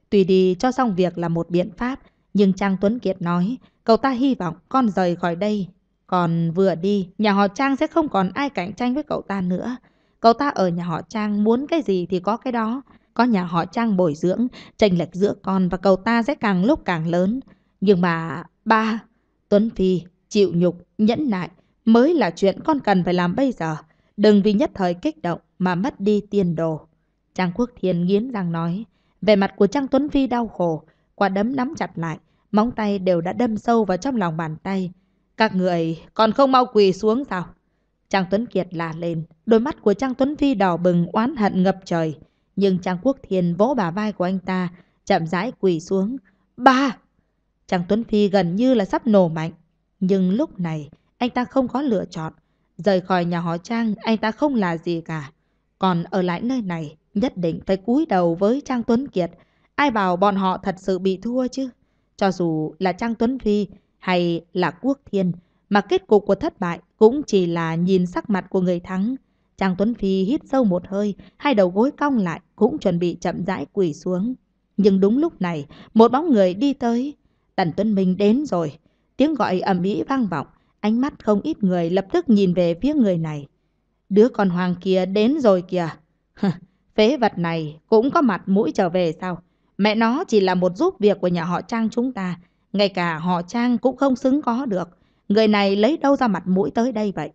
Tùy đi cho xong việc là một biện pháp, nhưng Trang Tuấn Kiệt nói, cậu ta hy vọng con rời khỏi đây. Còn vừa đi, nhà họ Trang sẽ không còn ai cạnh tranh với cậu ta nữa. Cậu ta ở nhà họ Trang muốn cái gì thì có cái đó. Có nhà họ Trang bồi dưỡng, tranh lệch giữa con và cậu ta sẽ càng lúc càng lớn. Nhưng mà... Ba... Tuấn Phi chịu nhục, nhẫn nại, mới là chuyện con cần phải làm bây giờ. Đừng vì nhất thời kích động mà mất đi tiền đồ. Trang Quốc Thiên nghiến răng nói. Về mặt của Trang Tuấn Vi đau khổ, quả đấm nắm chặt lại, móng tay đều đã đâm sâu vào trong lòng bàn tay. Các người còn không mau quỳ xuống sao? Trang Tuấn Kiệt là lên, đôi mắt của Trang Tuấn Vi đỏ bừng oán hận ngập trời. Nhưng Trang Quốc Thiên vỗ bà vai của anh ta, chậm rãi quỳ xuống. Ba! Trang Tuấn Phi gần như là sắp nổ mạnh. Nhưng lúc này, anh ta không có lựa chọn. Rời khỏi nhà họ Trang, anh ta không là gì cả. Còn ở lại nơi này, nhất định phải cúi đầu với Trang Tuấn Kiệt. Ai bảo bọn họ thật sự bị thua chứ? Cho dù là Trang Tuấn Phi hay là Quốc Thiên, mà kết cục của thất bại cũng chỉ là nhìn sắc mặt của người thắng. Trang Tuấn Phi hít sâu một hơi, hai đầu gối cong lại cũng chuẩn bị chậm rãi quỳ xuống. Nhưng đúng lúc này, một bóng người đi tới. Tần Tuấn Minh đến rồi. Tiếng gọi ầm ĩ vang vọng, Ánh mắt không ít người lập tức nhìn về phía người này. Đứa con hoàng kia đến rồi kìa. Phế vật này cũng có mặt mũi trở về sao? Mẹ nó chỉ là một giúp việc của nhà họ Trang chúng ta. Ngay cả họ Trang cũng không xứng có được. Người này lấy đâu ra mặt mũi tới đây vậy?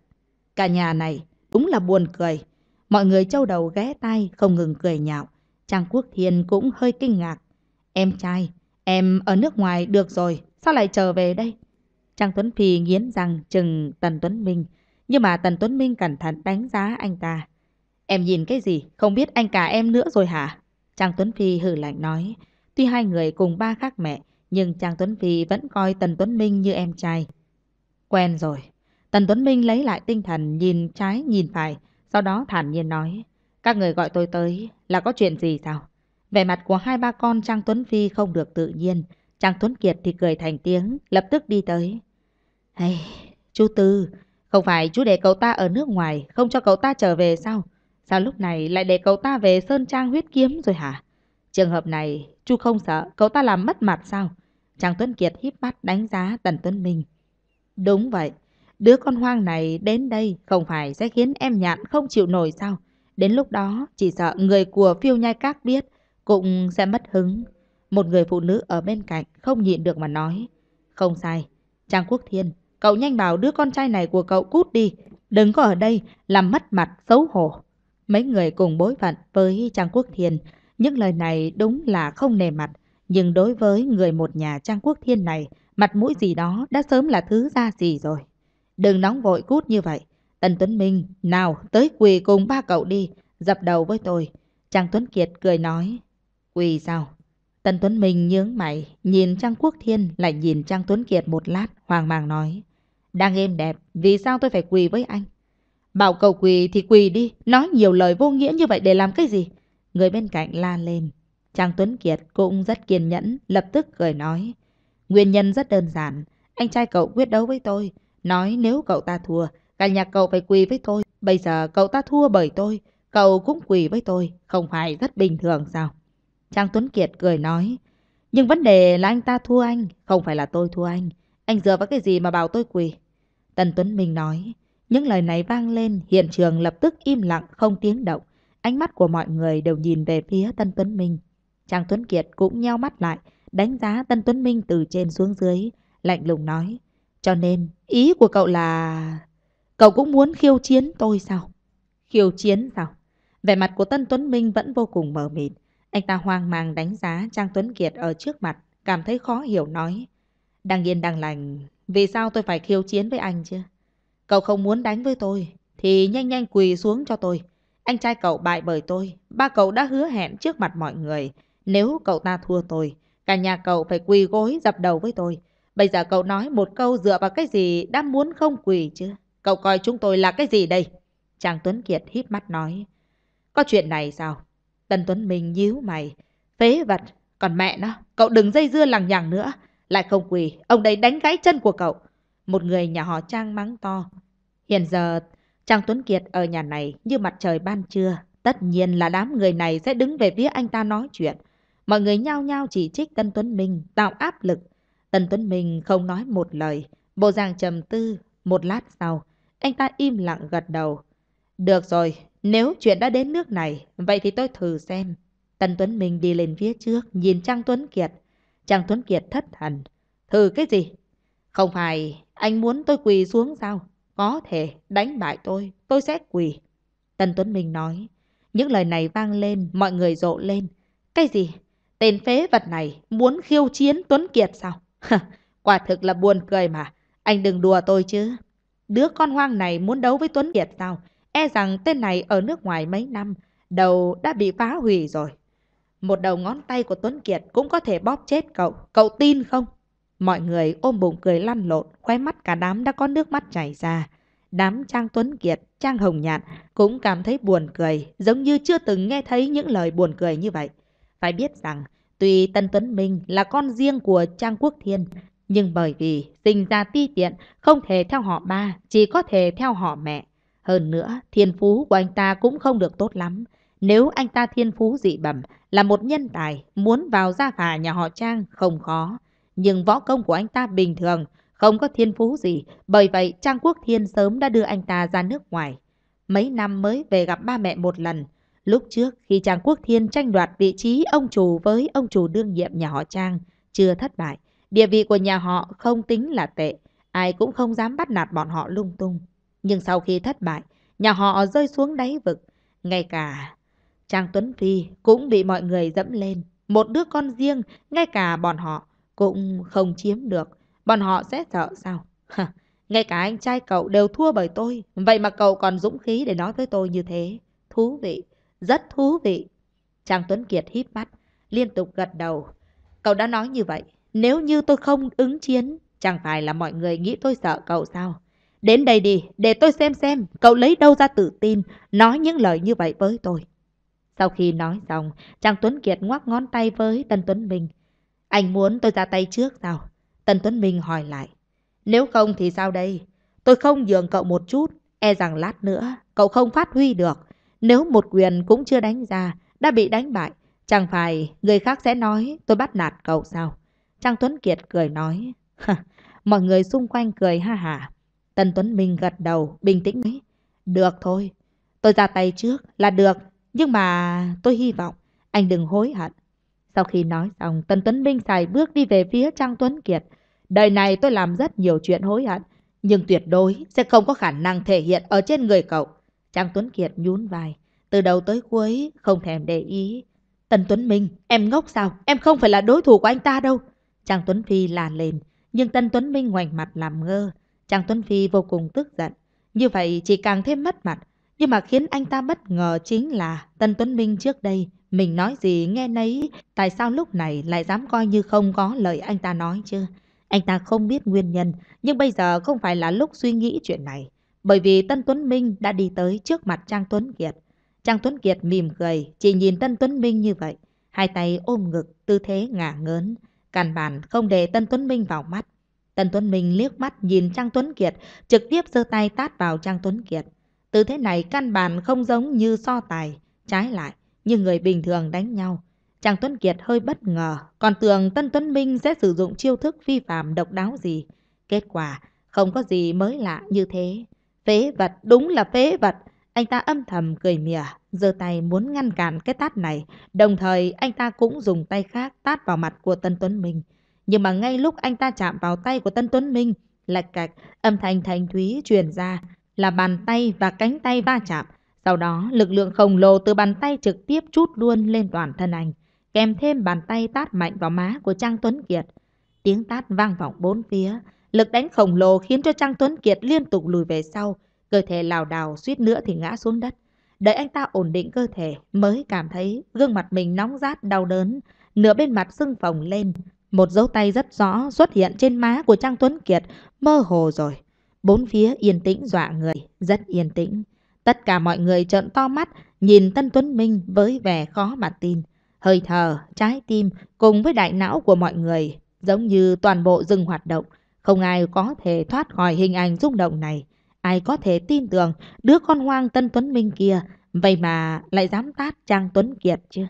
Cả nhà này cũng là buồn cười. Mọi người châu đầu ghé tay không ngừng cười nhạo. Trang Quốc Thiên cũng hơi kinh ngạc. Em trai, em ở nước ngoài được rồi, sao lại trở về đây? Trang Tuấn Phi nghiến răng chừng Tần Tuấn Minh, nhưng mà Tần Tuấn Minh cẩn thận đánh giá anh ta. Em nhìn cái gì, không biết anh cả em nữa rồi hả? Trang Tuấn Phi hử lạnh nói. Tuy hai người cùng ba khác mẹ, nhưng Trang Tuấn Phi vẫn coi Tần Tuấn Minh như em trai. Quen rồi. Tần Tuấn Minh lấy lại tinh thần nhìn trái nhìn phải, sau đó thản nhiên nói. Các người gọi tôi tới là có chuyện gì sao? Vẻ mặt của hai ba con Trang Tuấn Phi không được tự nhiên. Trang Tuấn Kiệt thì cười thành tiếng, lập tức đi tới. Hey, chú Tư, không phải chú để cậu ta ở nước ngoài, không cho cậu ta trở về sao? Sao lúc này lại để cậu ta về Sơn Trang huyết kiếm rồi hả? Trường hợp này, chú không sợ cậu ta làm mất mặt sao? Trang Tuấn Kiệt híp mắt đánh giá Tần Tuấn Minh. Đúng vậy, đứa con hoang này đến đây không phải sẽ khiến em nhạn không chịu nổi sao? Đến lúc đó, chỉ sợ người của phiêu nhai các biết cũng sẽ mất hứng. Một người phụ nữ ở bên cạnh không nhịn được mà nói. Không sai. Trang Quốc Thiên, cậu nhanh bảo đứa con trai này của cậu cút đi. Đừng có ở đây làm mất mặt xấu hổ. Mấy người cùng bối phận với Trang Quốc Thiên. Những lời này đúng là không nề mặt. Nhưng đối với người một nhà Trang Quốc Thiên này, mặt mũi gì đó đã sớm là thứ ra gì rồi. Đừng nóng vội cút như vậy. Tần Tuấn Minh, nào, tới quỳ cùng ba cậu đi, dập đầu với tôi. Trang Tuấn Kiệt cười nói. Quỳ sao? Tần Tuấn Minh nhướng mày, nhìn Trang Quốc Thiên lại nhìn Trang Tuấn Kiệt một lát, hoàng mang nói. Đang êm đẹp, vì sao tôi phải quỳ với anh? Bảo cầu quỳ thì quỳ đi, nói nhiều lời vô nghĩa như vậy để làm cái gì? Người bên cạnh la lên. Trang Tuấn Kiệt cũng rất kiên nhẫn, lập tức cười nói. Nguyên nhân rất đơn giản, anh trai cậu quyết đấu với tôi, nói nếu cậu ta thua, cả nhà cậu phải quỳ với tôi. Bây giờ cậu ta thua bởi tôi, cậu cũng quỳ với tôi, không phải rất bình thường sao? Trang Tuấn Kiệt cười nói. Nhưng vấn đề là anh ta thua anh, không phải là tôi thua anh. Anh dựa vào cái gì mà bảo tôi quỳ? Tần Tuấn Minh nói. Những lời này vang lên, hiện trường lập tức im lặng, không tiếng động. Ánh mắt của mọi người đều nhìn về phía Tân Tuấn Minh. Trang Tuấn Kiệt cũng nheo mắt lại, đánh giá Tân Tuấn Minh từ trên xuống dưới, lạnh lùng nói. Cho nên, ý của cậu là... Cậu cũng muốn khiêu chiến tôi sao? Khiêu chiến sao? Vẻ mặt của Tân Tuấn Minh vẫn vô cùng mờ mịt. Anh ta hoang mang đánh giá Trang Tuấn Kiệt ở trước mặt, cảm thấy khó hiểu nói. Đang yên đang lành, vì sao tôi phải khiêu chiến với anh chứ? Cậu không muốn đánh với tôi, thì nhanh nhanh quỳ xuống cho tôi. Anh trai cậu bại bởi tôi, ba cậu đã hứa hẹn trước mặt mọi người. Nếu cậu ta thua tôi, cả nhà cậu phải quỳ gối dập đầu với tôi. Bây giờ cậu nói một câu dựa vào cái gì đã muốn không quỳ chứ? Cậu coi chúng tôi là cái gì đây? Chàng Tuấn Kiệt hít mắt nói. Có chuyện này sao? Tần Tuấn Minh nhíu mày. Phế vật, còn mẹ nó, cậu đừng dây dưa lằng nhằng nữa. Lại không quỳ, ông đấy đánh gãy chân của cậu. Một người nhà họ Trang mắng to. Hiện giờ, Trang Tuấn Kiệt ở nhà này như mặt trời ban trưa. Tất nhiên là đám người này sẽ đứng về phía anh ta nói chuyện. Mọi người nhao nhao chỉ trích Tân Tuấn Minh, tạo áp lực. Tân Tuấn Minh không nói một lời, bộ dạng trầm tư. Một lát sau, anh ta im lặng gật đầu. Được rồi, nếu chuyện đã đến nước này, vậy thì tôi thử xem. Tần Tuấn Minh đi lên phía trước, nhìn Trang Tuấn Kiệt. Trang Tuấn Kiệt thất thần. Thử cái gì? Không phải, anh muốn tôi quỳ xuống sao? Có thể, đánh bại tôi, tôi sẽ quỳ. Tần Tuấn Minh nói. Những lời này vang lên, mọi người rộ lên. Cái gì? Tên phế vật này muốn khiêu chiến Tuấn Kiệt sao? Quả thực là buồn cười mà. Anh đừng đùa tôi chứ. Đứa con hoang này muốn đấu với Tuấn Kiệt sao? E rằng tên này ở nước ngoài mấy năm, đầu đã bị phá hủy rồi. Một đầu ngón tay của Tuấn Kiệt cũng có thể bóp chết cậu, cậu tin không? Mọi người ôm bụng cười lăn lộn, khoe mắt cả đám đã có nước mắt chảy ra. Đám Trang Tuấn Kiệt, Trang Hồng Nhạn cũng cảm thấy buồn cười, giống như chưa từng nghe thấy những lời buồn cười như vậy. Phải biết rằng, tuy Tân Tuấn Minh là con riêng của Trang Quốc Thiên, nhưng bởi vì sinh ra ti tiện, không thể theo họ ba, chỉ có thể theo họ mẹ. Hơn nữa, thiên phú của anh ta cũng không được tốt lắm. Nếu anh ta thiên phú dị bẩm, là một nhân tài, muốn vào gia phả nhà họ Trang không khó. Nhưng võ công của anh ta bình thường, không có thiên phú gì, bởi vậy Trang Quốc Thiên sớm đã đưa anh ta ra nước ngoài. Mấy năm mới về gặp ba mẹ một lần. Lúc trước, khi Trang Quốc Thiên tranh đoạt vị trí ông chủ với ông chủ đương nhiệm nhà họ Trang, chưa thất bại, địa vị của nhà họ không tính là tệ, ai cũng không dám bắt nạt bọn họ lung tung. Nhưng sau khi thất bại, nhà họ rơi xuống đáy vực. Ngay cả Trang Tuấn Phi cũng bị mọi người dẫm lên. Một đứa con riêng, ngay cả bọn họ cũng không chiếm được. Bọn họ sẽ sợ sao? ngay cả anh trai cậu đều thua bởi tôi. Vậy mà cậu còn dũng khí để nói với tôi như thế. Thú vị, rất thú vị. Trang Tuấn Kiệt hít mắt, liên tục gật đầu. Cậu đã nói như vậy. Nếu như tôi không ứng chiến, chẳng phải là mọi người nghĩ tôi sợ cậu sao? Đến đây đi, để tôi xem xem cậu lấy đâu ra tự tin, nói những lời như vậy với tôi. Sau khi nói xong, Trang Tuấn Kiệt ngoắc ngón tay với Tân Tuấn Minh. Anh muốn tôi ra tay trước sao? Tân Tuấn Minh hỏi lại. Nếu không thì sao đây? Tôi không nhường cậu một chút, e rằng lát nữa cậu không phát huy được. Nếu một quyền cũng chưa đánh ra, đã bị đánh bại, chẳng phải người khác sẽ nói tôi bắt nạt cậu sao? Trang Tuấn Kiệt cười nói. Mọi người xung quanh cười ha hả. Tần Tuấn Minh gật đầu, bình tĩnh nói. Được thôi, tôi ra tay trước là được, nhưng mà tôi hy vọng anh đừng hối hận. Sau khi nói xong, Tần Tuấn Minh xài bước đi về phía Trang Tuấn Kiệt. Đời này tôi làm rất nhiều chuyện hối hận, nhưng tuyệt đối sẽ không có khả năng thể hiện ở trên người cậu. Trang Tuấn Kiệt nhún vai, từ đầu tới cuối không thèm để ý. Tần Tuấn Minh, em ngốc sao? Em không phải là đối thủ của anh ta đâu. Trang Tuấn Phi là lên, nhưng Tân Tuấn Minh ngoảnh mặt làm ngơ. Trang Tuấn Phi vô cùng tức giận. Như vậy chỉ càng thêm mất mặt. Nhưng mà khiến anh ta bất ngờ chính là Tân Tuấn Minh trước đây. Mình nói gì nghe nấy. Tại sao lúc này lại dám coi như không có lời anh ta nói chứ? Anh ta không biết nguyên nhân. Nhưng bây giờ không phải là lúc suy nghĩ chuyện này. Bởi vì Tân Tuấn Minh đã đi tới trước mặt Trang Tuấn Kiệt. Trang Tuấn Kiệt mỉm cười, chỉ nhìn Tân Tuấn Minh như vậy. Hai tay ôm ngực, tư thế ngả ngớn. Càn bản không để Tân Tuấn Minh vào mắt. Tần Tuấn Minh liếc mắt nhìn Trang Tuấn Kiệt, trực tiếp giơ tay tát vào Trang Tuấn Kiệt. Tư thế này căn bản không giống như so tài, trái lại, như người bình thường đánh nhau. Trang Tuấn Kiệt hơi bất ngờ, còn tưởng Tân Tuấn Minh sẽ sử dụng chiêu thức vi phạm độc đáo gì. Kết quả, không có gì mới lạ như thế. Phế vật, đúng là phế vật. Anh ta âm thầm cười mỉa, giơ tay muốn ngăn cản cái tát này, đồng thời anh ta cũng dùng tay khác tát vào mặt của Tân Tuấn Minh. Nhưng mà ngay lúc anh ta chạm vào tay của Tân Tuấn Minh, lạch cạch, âm thanh thanh thúy truyền ra là bàn tay và cánh tay va chạm. Sau đó, lực lượng khổng lồ từ bàn tay trực tiếp chút luôn lên toàn thân anh, kèm thêm bàn tay tát mạnh vào má của Trang Tuấn Kiệt. Tiếng tát vang vọng bốn phía, lực đánh khổng lồ khiến cho Trang Tuấn Kiệt liên tục lùi về sau, cơ thể lảo đảo suýt nữa thì ngã xuống đất. Đợi anh ta ổn định cơ thể mới cảm thấy gương mặt mình nóng rát đau đớn, nửa bên mặt sưng phồng lên, một dấu tay rất rõ xuất hiện trên má của Trang Tuấn Kiệt, mơ hồ rồi. Bốn phía yên tĩnh dọa người, rất yên tĩnh. Tất cả mọi người trợn to mắt, nhìn Tân Tuấn Minh với vẻ khó mà tin. Hơi thở, trái tim cùng với đại não của mọi người, giống như toàn bộ dừng hoạt động. Không ai có thể thoát khỏi hình ảnh rung động này. Ai có thể tin tưởng đứa con hoang Tân Tuấn Minh kia, vậy mà lại dám tát Trang Tuấn Kiệt chứ?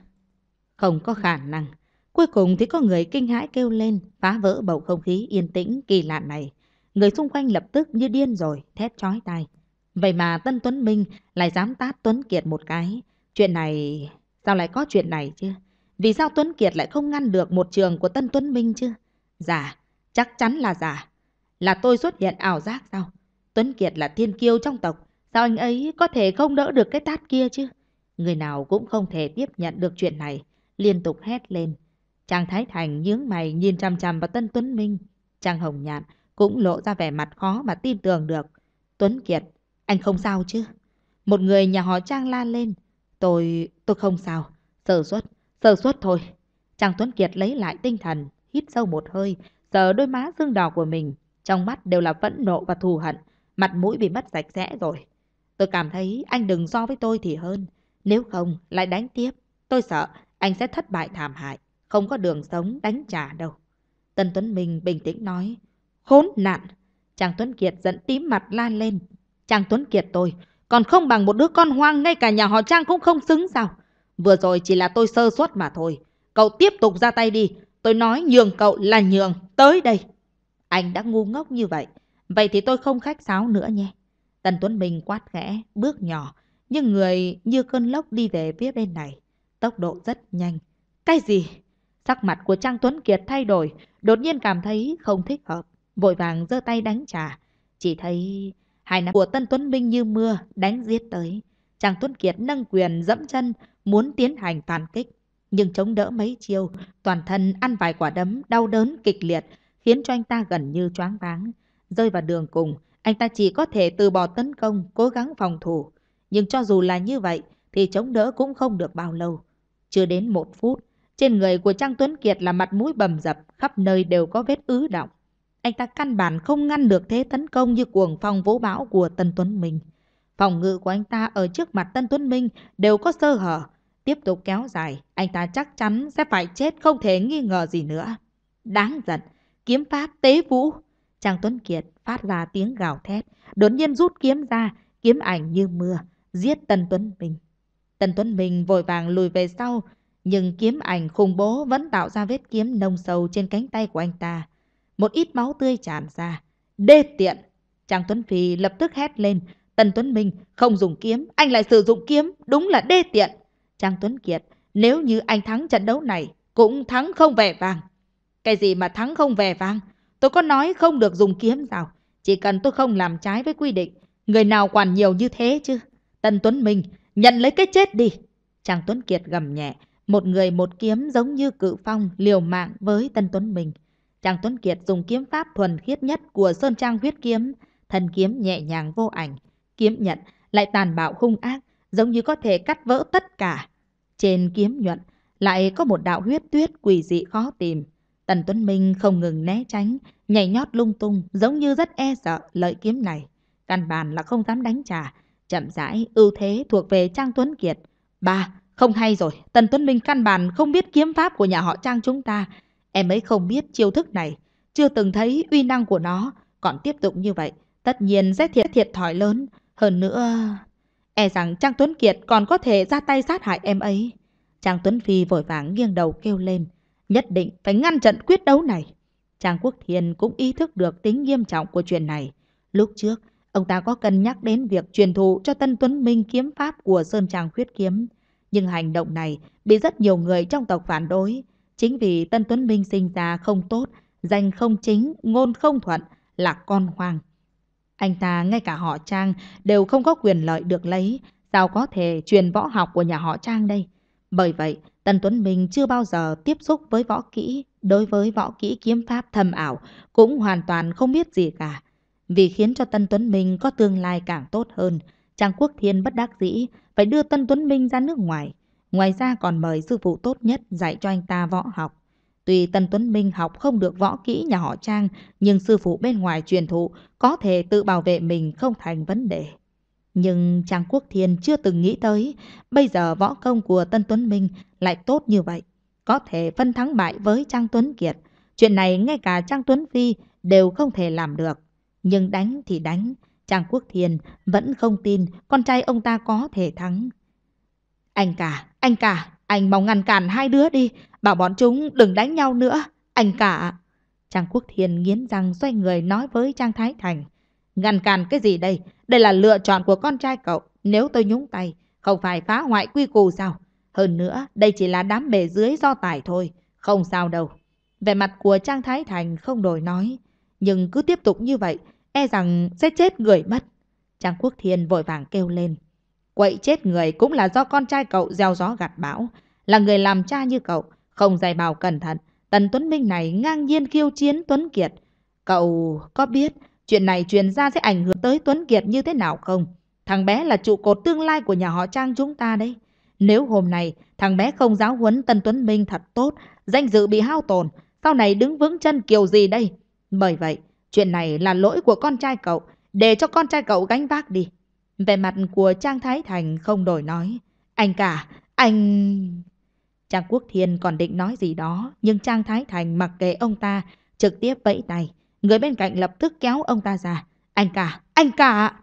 Không có khả năng. Cuối cùng thì có người kinh hãi kêu lên, phá vỡ bầu không khí yên tĩnh kỳ lạ này. Người xung quanh lập tức như điên rồi, thét chói tai. Vậy mà Tân Tuấn Minh lại dám tát Tuấn Kiệt một cái. Chuyện này... Sao lại có chuyện này chứ? Vì sao Tuấn Kiệt lại không ngăn được một trường của Tân Tuấn Minh chứ? Giả, dạ, chắc chắn là giả. Dạ. Là tôi xuất hiện ảo giác sao? Tuấn Kiệt là thiên kiêu trong tộc. Sao anh ấy có thể không đỡ được cái tát kia chứ? Người nào cũng không thể tiếp nhận được chuyện này. Liên tục hét lên. Chàng Thái Thành nhướng mày nhìn chằm chằm vào Tân Tuấn Minh. Chàng Hồng Nhạn cũng lộ ra vẻ mặt khó mà tin tưởng được. Tuấn Kiệt, anh không sao chứ? Một người nhà họ Trang la lên. Tôi... tôi không sao. Sơ suất, sơ suất thôi. Chàng Tuấn Kiệt lấy lại tinh thần, hít sâu một hơi, sờ đôi má sưng đỏ của mình. Trong mắt đều là phẫn nộ và thù hận. Mặt mũi bị mất sạch sẽ rồi. Tôi cảm thấy anh đừng so với tôi thì hơn. Nếu không, lại đánh tiếp. Tôi sợ anh sẽ thất bại thảm hại không có đường sống đánh trả đâu. Tân Tuấn Minh bình tĩnh nói, khốn nạn. Chàng Tuấn Kiệt giận tím mặt la lên. Chàng Tuấn Kiệt tôi, còn không bằng một đứa con hoang ngay cả nhà họ Trang cũng không xứng sao. Vừa rồi chỉ là tôi sơ suất mà thôi. Cậu tiếp tục ra tay đi, tôi nói nhường cậu là nhường, tới đây. Anh đã ngu ngốc như vậy, vậy thì tôi không khách sáo nữa nhé. Tần Tuấn Minh quát khẽ, bước nhỏ, nhưng người như cơn lốc đi về phía bên này. Tốc độ rất nhanh. Cái gì? Sắc mặt của Trang Tuấn Kiệt thay đổi, đột nhiên cảm thấy không thích hợp, vội vàng giơ tay đánh trả. Chỉ thấy hai nắm của Tân Tuấn Minh như mưa, đánh giết tới. Trang Tuấn Kiệt nâng quyền dẫm chân, muốn tiến hành phản kích. Nhưng chống đỡ mấy chiêu, toàn thân ăn vài quả đấm đau đớn kịch liệt, khiến cho anh ta gần như choáng váng. Rơi vào đường cùng, anh ta chỉ có thể từ bỏ tấn công, cố gắng phòng thủ. Nhưng cho dù là như vậy, thì chống đỡ cũng không được bao lâu. Chưa đến một phút, trên người của Trang Tuấn Kiệt là mặt mũi bầm dập, khắp nơi đều có vết ứ động. Anh ta căn bản không ngăn được thế tấn công như cuồng phong vỗ bão của Tân Tuấn Minh. Phòng ngự của anh ta ở trước mặt Tân Tuấn Minh đều có sơ hở. Tiếp tục kéo dài, anh ta chắc chắn sẽ phải chết không thể nghi ngờ gì nữa. Đáng giận, kiếm pháp tế vũ. Trang Tuấn Kiệt phát ra tiếng gào thét, đột nhiên rút kiếm ra, kiếm ảnh như mưa, giết Tân Tuấn Minh. Tần Tuấn Minh vội vàng lùi về sau, nhưng kiếm ảnh khủng bố vẫn tạo ra vết kiếm nông sâu trên cánh tay của anh ta. Một ít máu tươi tràn ra. Đê tiện! Trang Tuấn Phi lập tức hét lên. Tần Tuấn Minh không dùng kiếm, anh lại sử dụng kiếm. Đúng là đê tiện! Trang Tuấn Kiệt, nếu như anh thắng trận đấu này, cũng thắng không vẻ vàng. Cái gì mà thắng không vẻ vàng? Tôi có nói không được dùng kiếm sao? Chỉ cần tôi không làm trái với quy định, người nào quản nhiều như thế chứ? Tần Tuấn Minh, nhận lấy cái chết đi! Trang Tuấn Kiệt gầm nhẹ một người một kiếm giống như cự phong liều mạng với Tân Tuấn minh Trang Tuấn Kiệt dùng kiếm pháp thuần khiết nhất của Sơn Trang huyết kiếm, thần kiếm nhẹ nhàng vô ảnh, kiếm nhận lại tàn bạo hung ác, giống như có thể cắt vỡ tất cả. Trên kiếm nhuận lại có một đạo huyết tuyết quỷ dị khó tìm. Tần Tuấn Minh không ngừng né tránh, nhảy nhót lung tung, giống như rất e sợ lợi kiếm này. Căn bản là không dám đánh trả, chậm rãi ưu thế thuộc về Trang Tuấn Kiệt. Ba, không hay rồi, Tần Tuấn Minh căn bản không biết kiếm pháp của nhà họ Trang chúng ta. Em ấy không biết chiêu thức này, chưa từng thấy uy năng của nó. Còn tiếp tục như vậy, tất nhiên sẽ thiệt thiệt thòi lớn. Hơn nữa, e rằng Trang Tuấn Kiệt còn có thể ra tay sát hại em ấy. Trang Tuấn Phi vội vàng nghiêng đầu kêu lên, nhất định phải ngăn trận quyết đấu này. Trang Quốc Thiên cũng ý thức được tính nghiêm trọng của chuyện này. Lúc trước, ông ta có cân nhắc đến việc truyền thụ cho Tân Tuấn Minh kiếm pháp của Sơn Trang Khuyết Kiếm. Nhưng hành động này bị rất nhiều người trong tộc phản đối. Chính vì Tân Tuấn Minh sinh ra không tốt, danh không chính, ngôn không thuận, là con hoàng. Anh ta ngay cả họ Trang đều không có quyền lợi được lấy, sao có thể truyền võ học của nhà họ Trang đây? Bởi vậy, Tân Tuấn Minh chưa bao giờ tiếp xúc với võ kỹ, đối với võ kỹ kiếm pháp thầm ảo, cũng hoàn toàn không biết gì cả. Vì khiến cho Tân Tuấn Minh có tương lai càng tốt hơn, Trang Quốc Thiên bất đắc dĩ, phải đưa Tân Tuấn Minh ra nước ngoài. Ngoài ra còn mời sư phụ tốt nhất dạy cho anh ta võ học. Tuy Tân Tuấn Minh học không được võ kỹ nhà họ Trang, nhưng sư phụ bên ngoài truyền thụ có thể tự bảo vệ mình không thành vấn đề. Nhưng Trang Quốc Thiên chưa từng nghĩ tới, bây giờ võ công của Tân Tuấn Minh lại tốt như vậy. Có thể phân thắng bại với Trang Tuấn Kiệt. Chuyện này ngay cả Trang Tuấn Phi đều không thể làm được. Nhưng đánh thì đánh, Trang Quốc Thiên vẫn không tin con trai ông ta có thể thắng. Anh cả, anh cả, anh mau ngăn cản hai đứa đi, bảo bọn chúng đừng đánh nhau nữa, anh cả. Trang Quốc Thiên nghiến răng xoay người nói với Trang Thái Thành. Ngăn cản cái gì đây? Đây là lựa chọn của con trai cậu. Nếu tôi nhúng tay, không phải phá hoại quy củ sao? Hơn nữa, đây chỉ là đám bề dưới do tải thôi. Không sao đâu. Về mặt của Trang Thái Thành không đổi nói. Nhưng cứ tiếp tục như vậy, e rằng sẽ chết người mất. Trang Quốc Thiên vội vàng kêu lên. Quậy chết người cũng là do con trai cậu gieo gió gặt bão. Là người làm cha như cậu, không dày bào cẩn thận. Tần Tuấn Minh này ngang nhiên khiêu chiến Tuấn Kiệt. Cậu có biết chuyện này truyền ra sẽ ảnh hưởng tới Tuấn Kiệt như thế nào không? Thằng bé là trụ cột tương lai của nhà họ Trang chúng ta đấy. Nếu hôm nay thằng bé không giáo huấn Tân Tuấn Minh thật tốt, danh dự bị hao tổn, sau này đứng vững chân kiểu gì đây? Bởi vậy, Chuyện này là lỗi của con trai cậu, để cho con trai cậu gánh vác đi. Về mặt của Trang Thái Thành không đổi nói. Anh cả, anh... Trang Quốc Thiên còn định nói gì đó, nhưng Trang Thái Thành mặc kệ ông ta, trực tiếp vẫy tay. Người bên cạnh lập tức kéo ông ta ra. Anh cả, anh cả!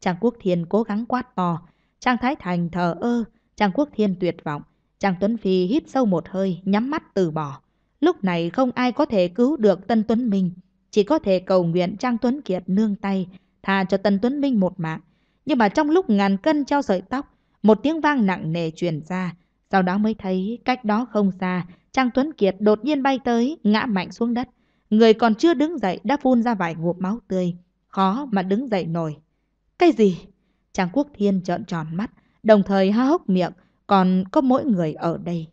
Trang Quốc Thiên cố gắng quát to. Trang Thái Thành thờ ơ, Trang Quốc Thiên tuyệt vọng. Trang Tuấn Phi hít sâu một hơi, nhắm mắt từ bỏ. Lúc này không ai có thể cứu được Tân Tuấn Minh chỉ có thể cầu nguyện Trang Tuấn Kiệt nương tay, tha cho Tân Tuấn Minh một mạng. Nhưng mà trong lúc ngàn cân treo sợi tóc, một tiếng vang nặng nề truyền ra, sau đó mới thấy cách đó không xa, Trang Tuấn Kiệt đột nhiên bay tới, ngã mạnh xuống đất. Người còn chưa đứng dậy đã phun ra vài ngụm máu tươi, khó mà đứng dậy nổi. Cái gì? Trang Quốc Thiên trợn tròn mắt, đồng thời há hốc miệng, còn có mỗi người ở đây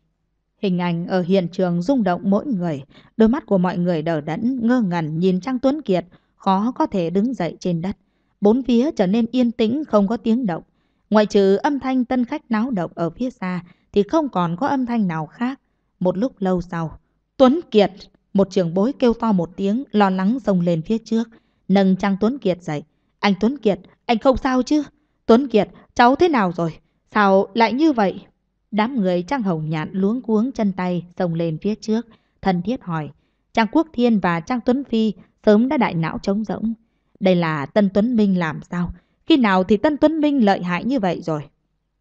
Hình ảnh ở hiện trường rung động mỗi người, đôi mắt của mọi người đờ đẫn, ngơ ngẩn nhìn Trang Tuấn Kiệt, khó có thể đứng dậy trên đất. Bốn phía trở nên yên tĩnh, không có tiếng động. Ngoại trừ âm thanh tân khách náo động ở phía xa, thì không còn có âm thanh nào khác. Một lúc lâu sau, Tuấn Kiệt, một trưởng bối kêu to một tiếng, lo lắng xông lên phía trước, nâng Trang Tuấn Kiệt dậy. Anh Tuấn Kiệt, anh không sao chứ? Tuấn Kiệt, cháu thế nào rồi? Sao lại như vậy? Đám người Trang Hồng Nhạn luống cuống chân tay xông lên phía trước, thân thiết hỏi. Trang Quốc Thiên và Trang Tuấn Phi sớm đã đại não trống rỗng. Đây là Tân Tuấn Minh làm sao? Khi nào thì Tân Tuấn Minh lợi hại như vậy rồi?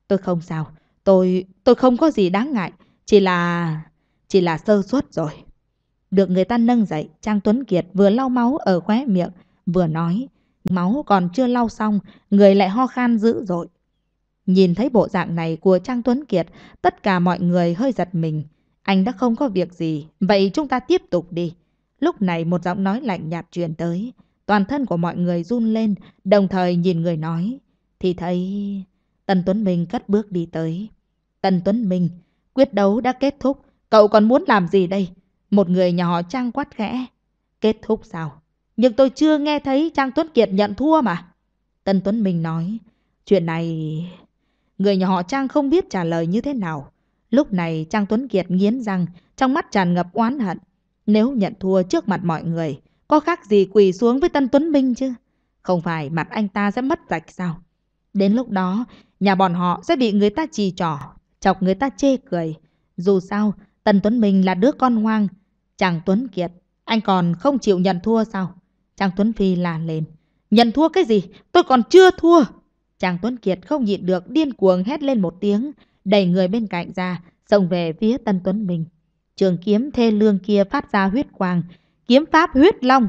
Tôi không sao. Tôi... tôi không có gì đáng ngại. Chỉ là... chỉ là sơ suất rồi. Được người ta nâng dậy, Trang Tuấn Kiệt vừa lau máu ở khóe miệng, vừa nói. Máu còn chưa lau xong, người lại ho khan dữ dội. Nhìn thấy bộ dạng này của Trang Tuấn Kiệt, tất cả mọi người hơi giật mình. Anh đã không có việc gì, vậy chúng ta tiếp tục đi. Lúc này một giọng nói lạnh nhạt truyền tới. Toàn thân của mọi người run lên, đồng thời nhìn người nói. Thì thấy... Tần Tuấn Minh cất bước đi tới. Tần Tuấn Minh, quyết đấu đã kết thúc. Cậu còn muốn làm gì đây? Một người nhỏ họ Trang quát khẽ. Kết thúc sao? Nhưng tôi chưa nghe thấy Trang Tuấn Kiệt nhận thua mà. Tần Tuấn Minh nói. Chuyện này... Người nhà họ Trang không biết trả lời như thế nào. Lúc này Trang Tuấn Kiệt nghiến răng, trong mắt tràn ngập oán hận. Nếu nhận thua trước mặt mọi người, có khác gì quỳ xuống với Tân Tuấn Minh chứ? Không phải mặt anh ta sẽ mất rạch sao? Đến lúc đó, nhà bọn họ sẽ bị người ta chỉ trỏ, chọc người ta chê cười. Dù sao, Tân Tuấn Minh là đứa con hoang. Chàng Tuấn Kiệt, anh còn không chịu nhận thua sao? Chàng Tuấn Phi la lên. Nhận thua cái gì? Tôi còn chưa thua! Chàng Tuấn Kiệt không nhịn được điên cuồng hét lên một tiếng, đẩy người bên cạnh ra, xông về phía Tân Tuấn Minh. Trường kiếm thê lương kia phát ra huyết quang, kiếm pháp huyết long.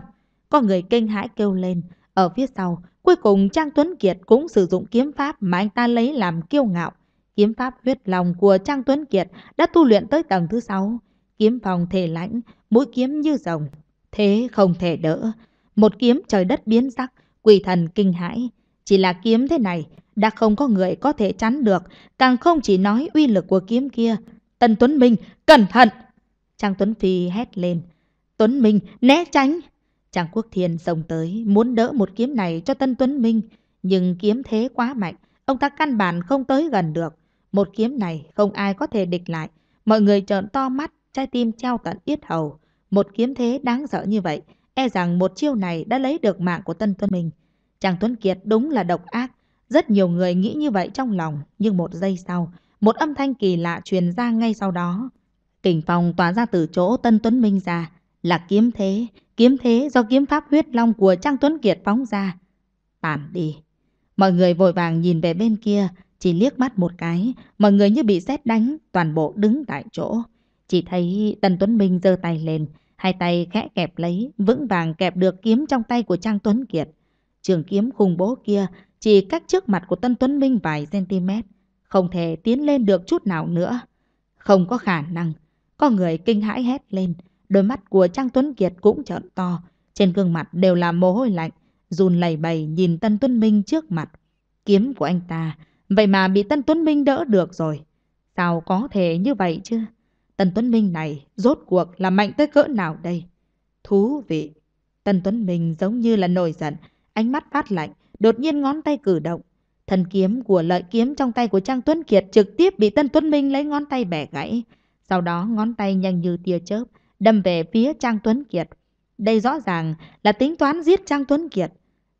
Có người kinh hãi kêu lên, ở phía sau, cuối cùng Trang Tuấn Kiệt cũng sử dụng kiếm pháp mà anh ta lấy làm kiêu ngạo. Kiếm pháp huyết long của Trang Tuấn Kiệt đã tu luyện tới tầng thứ sáu. Kiếm phòng thể lãnh, mũi kiếm như rồng. Thế không thể đỡ. Một kiếm trời đất biến sắc, quỷ thần kinh hãi. Chỉ là kiếm thế này, đã không có người có thể chắn được, càng không chỉ nói uy lực của kiếm kia. Tần Tuấn Minh, cẩn thận! Trang Tuấn Phi hét lên. Tuấn Minh, né tránh! Trang Quốc Thiên xông tới, muốn đỡ một kiếm này cho Tân Tuấn Minh. Nhưng kiếm thế quá mạnh, ông ta căn bản không tới gần được. Một kiếm này không ai có thể địch lại. Mọi người trợn to mắt, trái tim treo tận yết hầu. Một kiếm thế đáng sợ như vậy, e rằng một chiêu này đã lấy được mạng của Tân Tuấn Minh. Chàng Tuấn Kiệt đúng là độc ác. Rất nhiều người nghĩ như vậy trong lòng, nhưng một giây sau, một âm thanh kỳ lạ truyền ra ngay sau đó. Kình phòng tỏa ra từ chỗ Tân Tuấn Minh ra, là kiếm thế, kiếm thế do kiếm pháp huyết long của Trang Tuấn Kiệt phóng ra. Tản đi. Mọi người vội vàng nhìn về bên kia, chỉ liếc mắt một cái, mọi người như bị sét đánh, toàn bộ đứng tại chỗ. Chỉ thấy Tân Tuấn Minh giơ tay lên, hai tay khẽ kẹp lấy, vững vàng kẹp được kiếm trong tay của Trang Tuấn Kiệt. Trường kiếm khủng bố kia chỉ cách trước mặt của Tân Tuấn Minh vài cm, không thể tiến lên được chút nào nữa. Không có khả năng. Có người kinh hãi hét lên, đôi mắt của Trang Tuấn Kiệt cũng trợn to, trên gương mặt đều là mồ hôi lạnh, run lẩy bẩy nhìn Tân Tuấn Minh trước mặt. Kiếm của anh ta, vậy mà bị Tân Tuấn Minh đỡ được rồi. Sao có thể như vậy chứ? Tân Tuấn Minh này rốt cuộc là mạnh tới cỡ nào đây? Thú vị! Tân Tuấn Minh giống như là nổi giận, ánh mắt phát lạnh, đột nhiên ngón tay cử động. Thần kiếm của lợi kiếm trong tay của Trang Tuấn Kiệt trực tiếp bị Tân Tuấn Minh lấy ngón tay bẻ gãy. Sau đó ngón tay nhanh như tia chớp, đâm về phía Trang Tuấn Kiệt. Đây rõ ràng là tính toán giết Trang Tuấn Kiệt.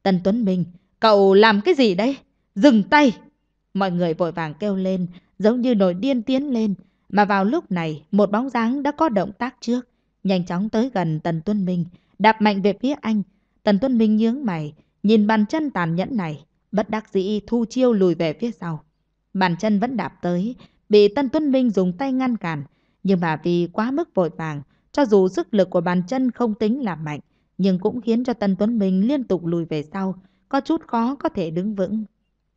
Tân Tuấn Minh, cậu làm cái gì đây? Dừng tay! Mọi người vội vàng kêu lên, giống như nổi điên tiến lên. Mà vào lúc này, một bóng dáng đã có động tác trước. Nhanh chóng tới gần Tần Tuấn Minh, đạp mạnh về phía anh. Tần Tuấn Minh nhướng mày, Nhìn bàn chân tàn nhẫn này, bất đắc dĩ thu chiêu lùi về phía sau. Bàn chân vẫn đạp tới, bị Tân Tuấn Minh dùng tay ngăn cản. Nhưng mà vì quá mức vội vàng, cho dù sức lực của bàn chân không tính là mạnh, nhưng cũng khiến cho Tân Tuấn Minh liên tục lùi về sau, có chút khó có thể đứng vững.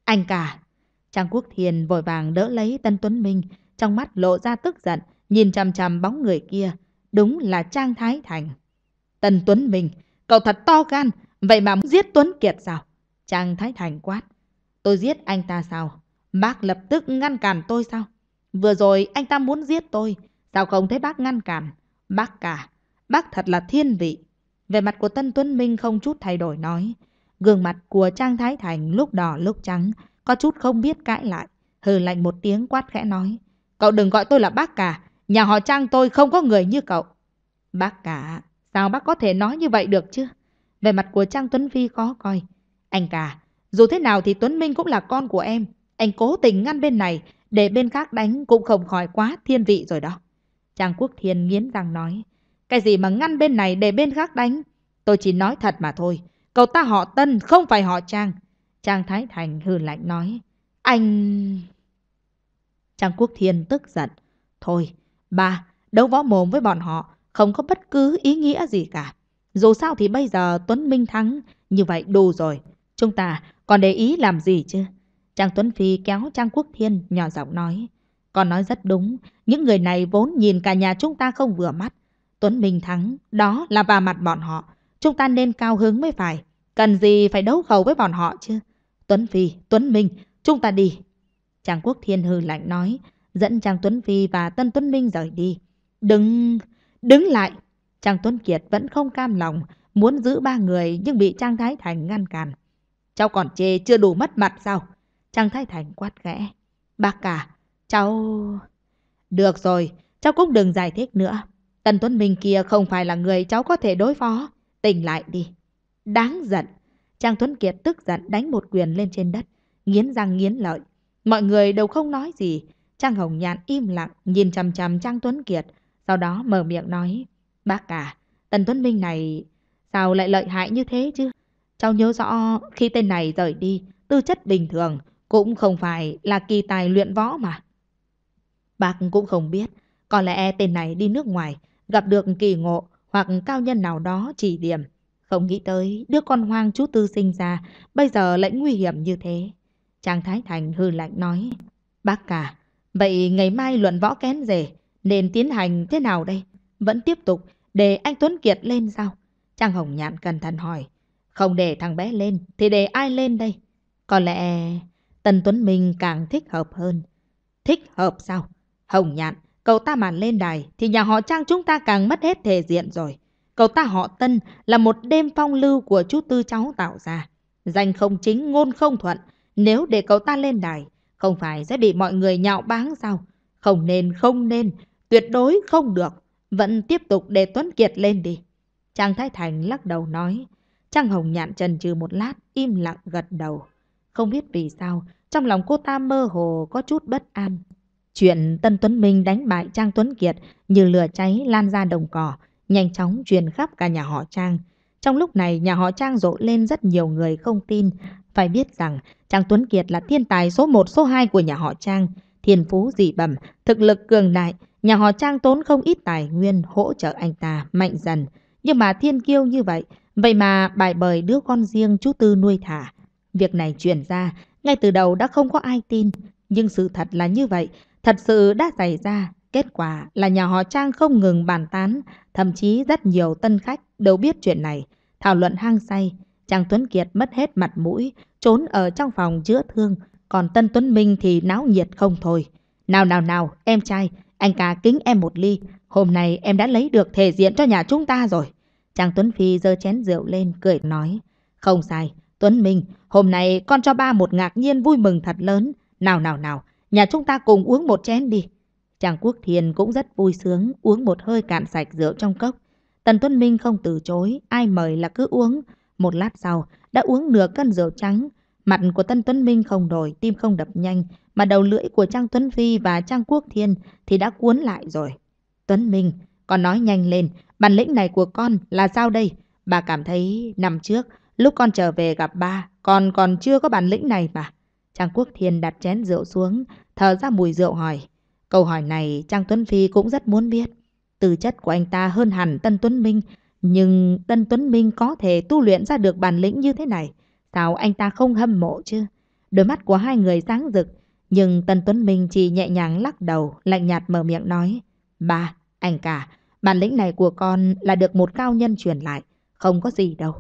Anh cả! Trang Quốc Thiền vội vàng đỡ lấy Tân Tuấn Minh, trong mắt lộ ra tức giận, nhìn chằm chằm bóng người kia. Đúng là Trang Thái Thành. Tân Tuấn Minh, cậu thật to gan, Vậy mà muốn giết Tuấn Kiệt sao? Chàng Thái Thành quát. Tôi giết anh ta sao? Bác lập tức ngăn cản tôi sao? Vừa rồi anh ta muốn giết tôi. Sao không thấy bác ngăn cản? Bác cả. Bác thật là thiên vị. Về mặt của Tân Tuấn Minh không chút thay đổi nói. Gương mặt của Trang Thái Thành lúc đỏ lúc trắng. Có chút không biết cãi lại. Hừ lạnh một tiếng quát khẽ nói. Cậu đừng gọi tôi là bác cả. Nhà họ Trang tôi không có người như cậu. Bác cả. Sao bác có thể nói như vậy được chứ? Về mặt của Trang Tuấn Vi khó coi. Anh cả, dù thế nào thì Tuấn Minh cũng là con của em. Anh cố tình ngăn bên này, để bên khác đánh cũng không khỏi quá thiên vị rồi đó. Trang Quốc Thiên nghiến răng nói. Cái gì mà ngăn bên này để bên khác đánh? Tôi chỉ nói thật mà thôi. Cậu ta họ Tân, không phải họ Trang. Trang Thái Thành hừ lạnh nói. Anh... Trang Quốc Thiên tức giận. Thôi, ba, đấu võ mồm với bọn họ, không có bất cứ ý nghĩa gì cả. Dù sao thì bây giờ Tuấn Minh thắng, như vậy đủ rồi. Chúng ta còn để ý làm gì chứ? Trang Tuấn Phi kéo Trang Quốc Thiên nhỏ giọng nói. Con nói rất đúng, những người này vốn nhìn cả nhà chúng ta không vừa mắt. Tuấn Minh thắng, đó là vào mặt bọn họ. Chúng ta nên cao hứng mới phải. Cần gì phải đấu khẩu với bọn họ chứ? Tuấn Phi, Tuấn Minh, chúng ta đi. Trang Quốc Thiên hư lạnh nói, dẫn Trang Tuấn Phi và Tân Tuấn Minh rời đi. Đừng, đứng lại. Trang Tuấn Kiệt vẫn không cam lòng, muốn giữ ba người nhưng bị Trang Thái Thành ngăn cản. Cháu còn chê chưa đủ mất mặt sao? Trang Thái Thành quát ghẽ. Bác cả, cháu... Được rồi, cháu cũng đừng giải thích nữa. Tần Tuấn Minh kia không phải là người cháu có thể đối phó. Tỉnh lại đi. Đáng giận. Trang Tuấn Kiệt tức giận đánh một quyền lên trên đất, nghiến răng nghiến lợi. Mọi người đều không nói gì. Trang Hồng Nhàn im lặng nhìn chằm chằm Trang Tuấn Kiệt, sau đó mở miệng nói. Bác à, Tần Tuấn Minh này sao lại lợi hại như thế chứ? Cháu nhớ rõ khi tên này rời đi, tư chất bình thường cũng không phải là kỳ tài luyện võ mà. Bác cũng không biết, có lẽ tên này đi nước ngoài, gặp được kỳ ngộ hoặc cao nhân nào đó chỉ điểm. Không nghĩ tới đứa con hoang chú tư sinh ra, bây giờ lại nguy hiểm như thế. Trang Thái Thành hư lạnh nói, bác cả, à, vậy ngày mai luận võ kén rể, nên tiến hành thế nào đây? vẫn tiếp tục để anh Tuấn Kiệt lên sao? Trang Hồng Nhạn cẩn thận hỏi. Không để thằng bé lên thì để ai lên đây? Có lẽ Tần Tuấn Minh càng thích hợp hơn. Thích hợp sao? Hồng Nhạn, cậu ta mà lên đài thì nhà họ Trang chúng ta càng mất hết thể diện rồi. Cậu ta họ Tân là một đêm phong lưu của chú Tư cháu tạo ra. Danh không chính, ngôn không thuận. Nếu để cậu ta lên đài, không phải sẽ bị mọi người nhạo báng sao? Không nên, không nên, tuyệt đối không được. Vẫn tiếp tục để Tuấn Kiệt lên đi. Trang Thái Thành lắc đầu nói. Trang Hồng nhạn trần trừ một lát, im lặng gật đầu. Không biết vì sao, trong lòng cô ta mơ hồ có chút bất an. Chuyện Tân Tuấn Minh đánh bại Trang Tuấn Kiệt như lửa cháy lan ra đồng cỏ, nhanh chóng truyền khắp cả nhà họ Trang. Trong lúc này, nhà họ Trang rộ lên rất nhiều người không tin. Phải biết rằng, Trang Tuấn Kiệt là thiên tài số 1, số 2 của nhà họ Trang thiên phú dị bẩm, thực lực cường đại, nhà họ Trang tốn không ít tài nguyên hỗ trợ anh ta mạnh dần. Nhưng mà thiên kiêu như vậy, vậy mà bài bời đứa con riêng chú Tư nuôi thả. Việc này chuyển ra, ngay từ đầu đã không có ai tin. Nhưng sự thật là như vậy, thật sự đã xảy ra. Kết quả là nhà họ Trang không ngừng bàn tán, thậm chí rất nhiều tân khách đều biết chuyện này. Thảo luận hang say, Trang Tuấn Kiệt mất hết mặt mũi, trốn ở trong phòng chữa thương, còn Tân Tuấn Minh thì náo nhiệt không thôi. Nào nào nào, em trai, anh ca kính em một ly, hôm nay em đã lấy được thể diện cho nhà chúng ta rồi. Chàng Tuấn Phi giơ chén rượu lên, cười nói. Không sai, Tuấn Minh, hôm nay con cho ba một ngạc nhiên vui mừng thật lớn. Nào nào nào, nhà chúng ta cùng uống một chén đi. Chàng Quốc Thiền cũng rất vui sướng, uống một hơi cạn sạch rượu trong cốc. Tần Tuấn Minh không từ chối, ai mời là cứ uống. Một lát sau, đã uống nửa cân rượu trắng, Mặt của Tân Tuấn Minh không đổi, tim không đập nhanh, mà đầu lưỡi của Trang Tuấn Phi và Trang Quốc Thiên thì đã cuốn lại rồi. Tuấn Minh, con nói nhanh lên, bản lĩnh này của con là sao đây? Bà cảm thấy năm trước, lúc con trở về gặp ba, con còn chưa có bản lĩnh này mà. Trang Quốc Thiên đặt chén rượu xuống, thở ra mùi rượu hỏi. Câu hỏi này Trang Tuấn Phi cũng rất muốn biết. Tư chất của anh ta hơn hẳn Tân Tuấn Minh, nhưng Tân Tuấn Minh có thể tu luyện ra được bản lĩnh như thế này. Sao anh ta không hâm mộ chứ? Đôi mắt của hai người sáng rực, nhưng Tân Tuấn Minh chỉ nhẹ nhàng lắc đầu, lạnh nhạt mở miệng nói. Ba, anh cả, bản lĩnh này của con là được một cao nhân truyền lại, không có gì đâu.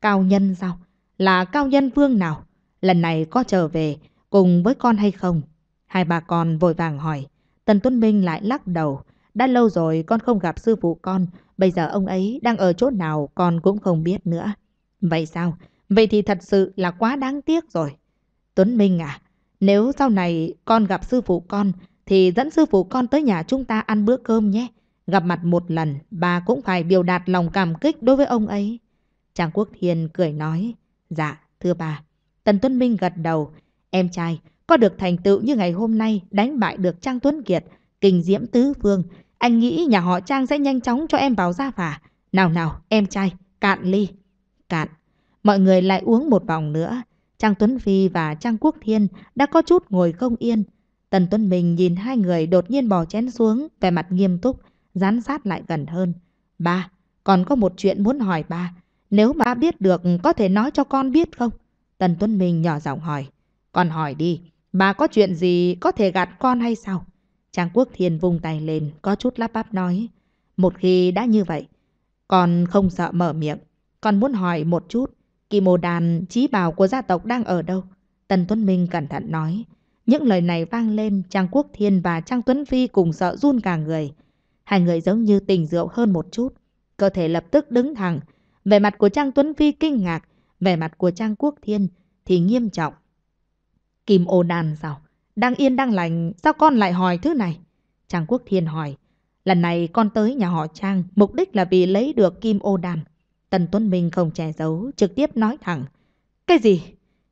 Cao nhân sao? Là cao nhân vương nào? Lần này có trở về cùng với con hay không? Hai bà con vội vàng hỏi. Tần Tuấn Minh lại lắc đầu. Đã lâu rồi con không gặp sư phụ con, bây giờ ông ấy đang ở chỗ nào con cũng không biết nữa. Vậy sao? Vậy thì thật sự là quá đáng tiếc rồi. Tuấn Minh à, nếu sau này con gặp sư phụ con thì dẫn sư phụ con tới nhà chúng ta ăn bữa cơm nhé. Gặp mặt một lần, bà cũng phải biểu đạt lòng cảm kích đối với ông ấy. Trang Quốc Thiên cười nói, dạ, thưa bà. Tần Tuấn Minh gật đầu, em trai, có được thành tựu như ngày hôm nay đánh bại được Trang Tuấn Kiệt, kinh diễm tứ phương. Anh nghĩ nhà họ Trang sẽ nhanh chóng cho em vào gia phả. Nào nào, em trai, cạn ly. Cạn. Mọi người lại uống một vòng nữa. Trang Tuấn Phi và Trang Quốc Thiên đã có chút ngồi không yên. Tần Tuấn Minh nhìn hai người đột nhiên bỏ chén xuống, vẻ mặt nghiêm túc, dán sát lại gần hơn. Ba, còn có một chuyện muốn hỏi ba. Nếu ba biết được, có thể nói cho con biết không? Tần Tuấn Minh nhỏ giọng hỏi. Con hỏi đi, Ba có chuyện gì có thể gạt con hay sao? Trang Quốc Thiên vung tay lên, có chút lắp bắp nói. Một khi đã như vậy, con không sợ mở miệng. Con muốn hỏi một chút, Kim Mô Đàn, trí bảo của gia tộc đang ở đâu? Tần Tuấn Minh cẩn thận nói. Những lời này vang lên, Trang Quốc Thiên và Trang Tuấn Phi cùng sợ run cả người. Hai người giống như tỉnh rượu hơn một chút. Cơ thể lập tức đứng thẳng. Về mặt của Trang Tuấn Phi kinh ngạc, về mặt của Trang Quốc Thiên thì nghiêm trọng. Kim ô đàn sao? Đang yên đang lành, sao con lại hỏi thứ này? Trang Quốc Thiên hỏi. Lần này con tới nhà họ Trang, mục đích là vì lấy được kim ô đàn. Tần Tuấn Minh không che giấu, trực tiếp nói thẳng. Cái gì?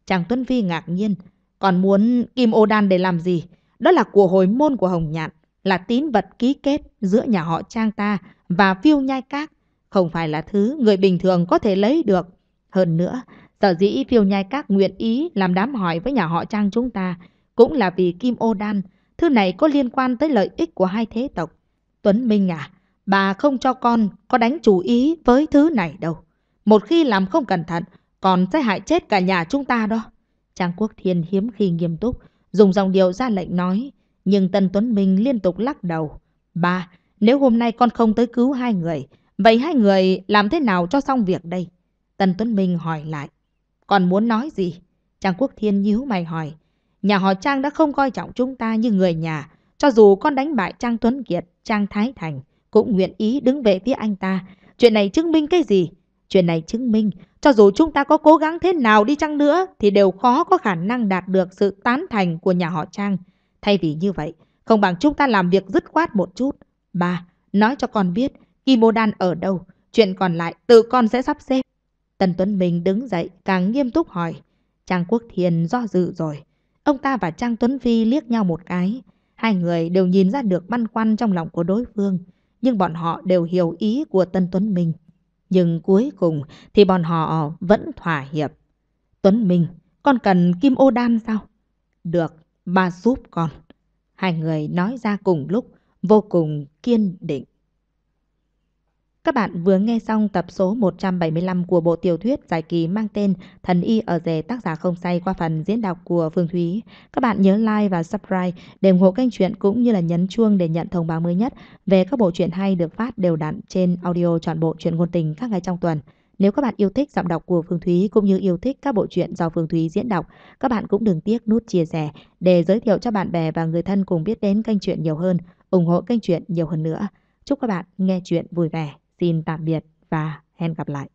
Chàng Tuấn Vi ngạc nhiên. Còn muốn kim ô đan để làm gì? Đó là của hồi môn của Hồng Nhạn, là tín vật ký kết giữa nhà họ Trang ta và phiêu nhai các. Không phải là thứ người bình thường có thể lấy được. Hơn nữa, sở dĩ phiêu nhai các nguyện ý làm đám hỏi với nhà họ Trang chúng ta cũng là vì kim ô đan. Thứ này có liên quan tới lợi ích của hai thế tộc. Tuấn Minh à, bà không cho con có đánh chú ý với thứ này đâu. Một khi làm không cẩn thận, còn sẽ hại chết cả nhà chúng ta đó. Trang Quốc Thiên hiếm khi nghiêm túc, dùng dòng điệu ra lệnh nói. Nhưng Tân Tuấn Minh liên tục lắc đầu. bà nếu hôm nay con không tới cứu hai người, vậy hai người làm thế nào cho xong việc đây? Tân Tuấn Minh hỏi lại. Còn muốn nói gì? Trang Quốc Thiên nhíu mày hỏi. Nhà họ Trang đã không coi trọng chúng ta như người nhà, cho dù con đánh bại Trang Tuấn Kiệt, Trang Thái Thành cũng nguyện ý đứng về phía anh ta. Chuyện này chứng minh cái gì? Chuyện này chứng minh, cho dù chúng ta có cố gắng thế nào đi chăng nữa thì đều khó có khả năng đạt được sự tán thành của nhà họ Trang. Thay vì như vậy, không bằng chúng ta làm việc dứt khoát một chút. bà nói cho con biết, Kimodan ở đâu, chuyện còn lại tự con sẽ sắp xếp. Tần Tuấn Minh đứng dậy càng nghiêm túc hỏi. Trang Quốc Thiên do dự rồi. Ông ta và Trang Tuấn Phi liếc nhau một cái. Hai người đều nhìn ra được băn khoăn trong lòng của đối phương nhưng bọn họ đều hiểu ý của Tân Tuấn Minh. Nhưng cuối cùng thì bọn họ vẫn thỏa hiệp. Tuấn Minh, con cần kim ô đan sao? Được, ba giúp con. Hai người nói ra cùng lúc, vô cùng kiên định. Các bạn vừa nghe xong tập số 175 của bộ tiểu thuyết giải kỳ mang tên Thần Y ở rể tác giả không say qua phần diễn đọc của Phương Thúy. Các bạn nhớ like và subscribe để ủng hộ kênh truyện cũng như là nhấn chuông để nhận thông báo mới nhất về các bộ truyện hay được phát đều đặn trên audio trọn bộ truyện ngôn tình các ngày trong tuần. Nếu các bạn yêu thích giọng đọc của Phương Thúy cũng như yêu thích các bộ truyện do Phương Thúy diễn đọc, các bạn cũng đừng tiếc nút chia sẻ để giới thiệu cho bạn bè và người thân cùng biết đến kênh truyện nhiều hơn, ủng hộ kênh truyện nhiều hơn nữa. Chúc các bạn nghe truyện vui vẻ. Xin tạm biệt và hẹn gặp lại.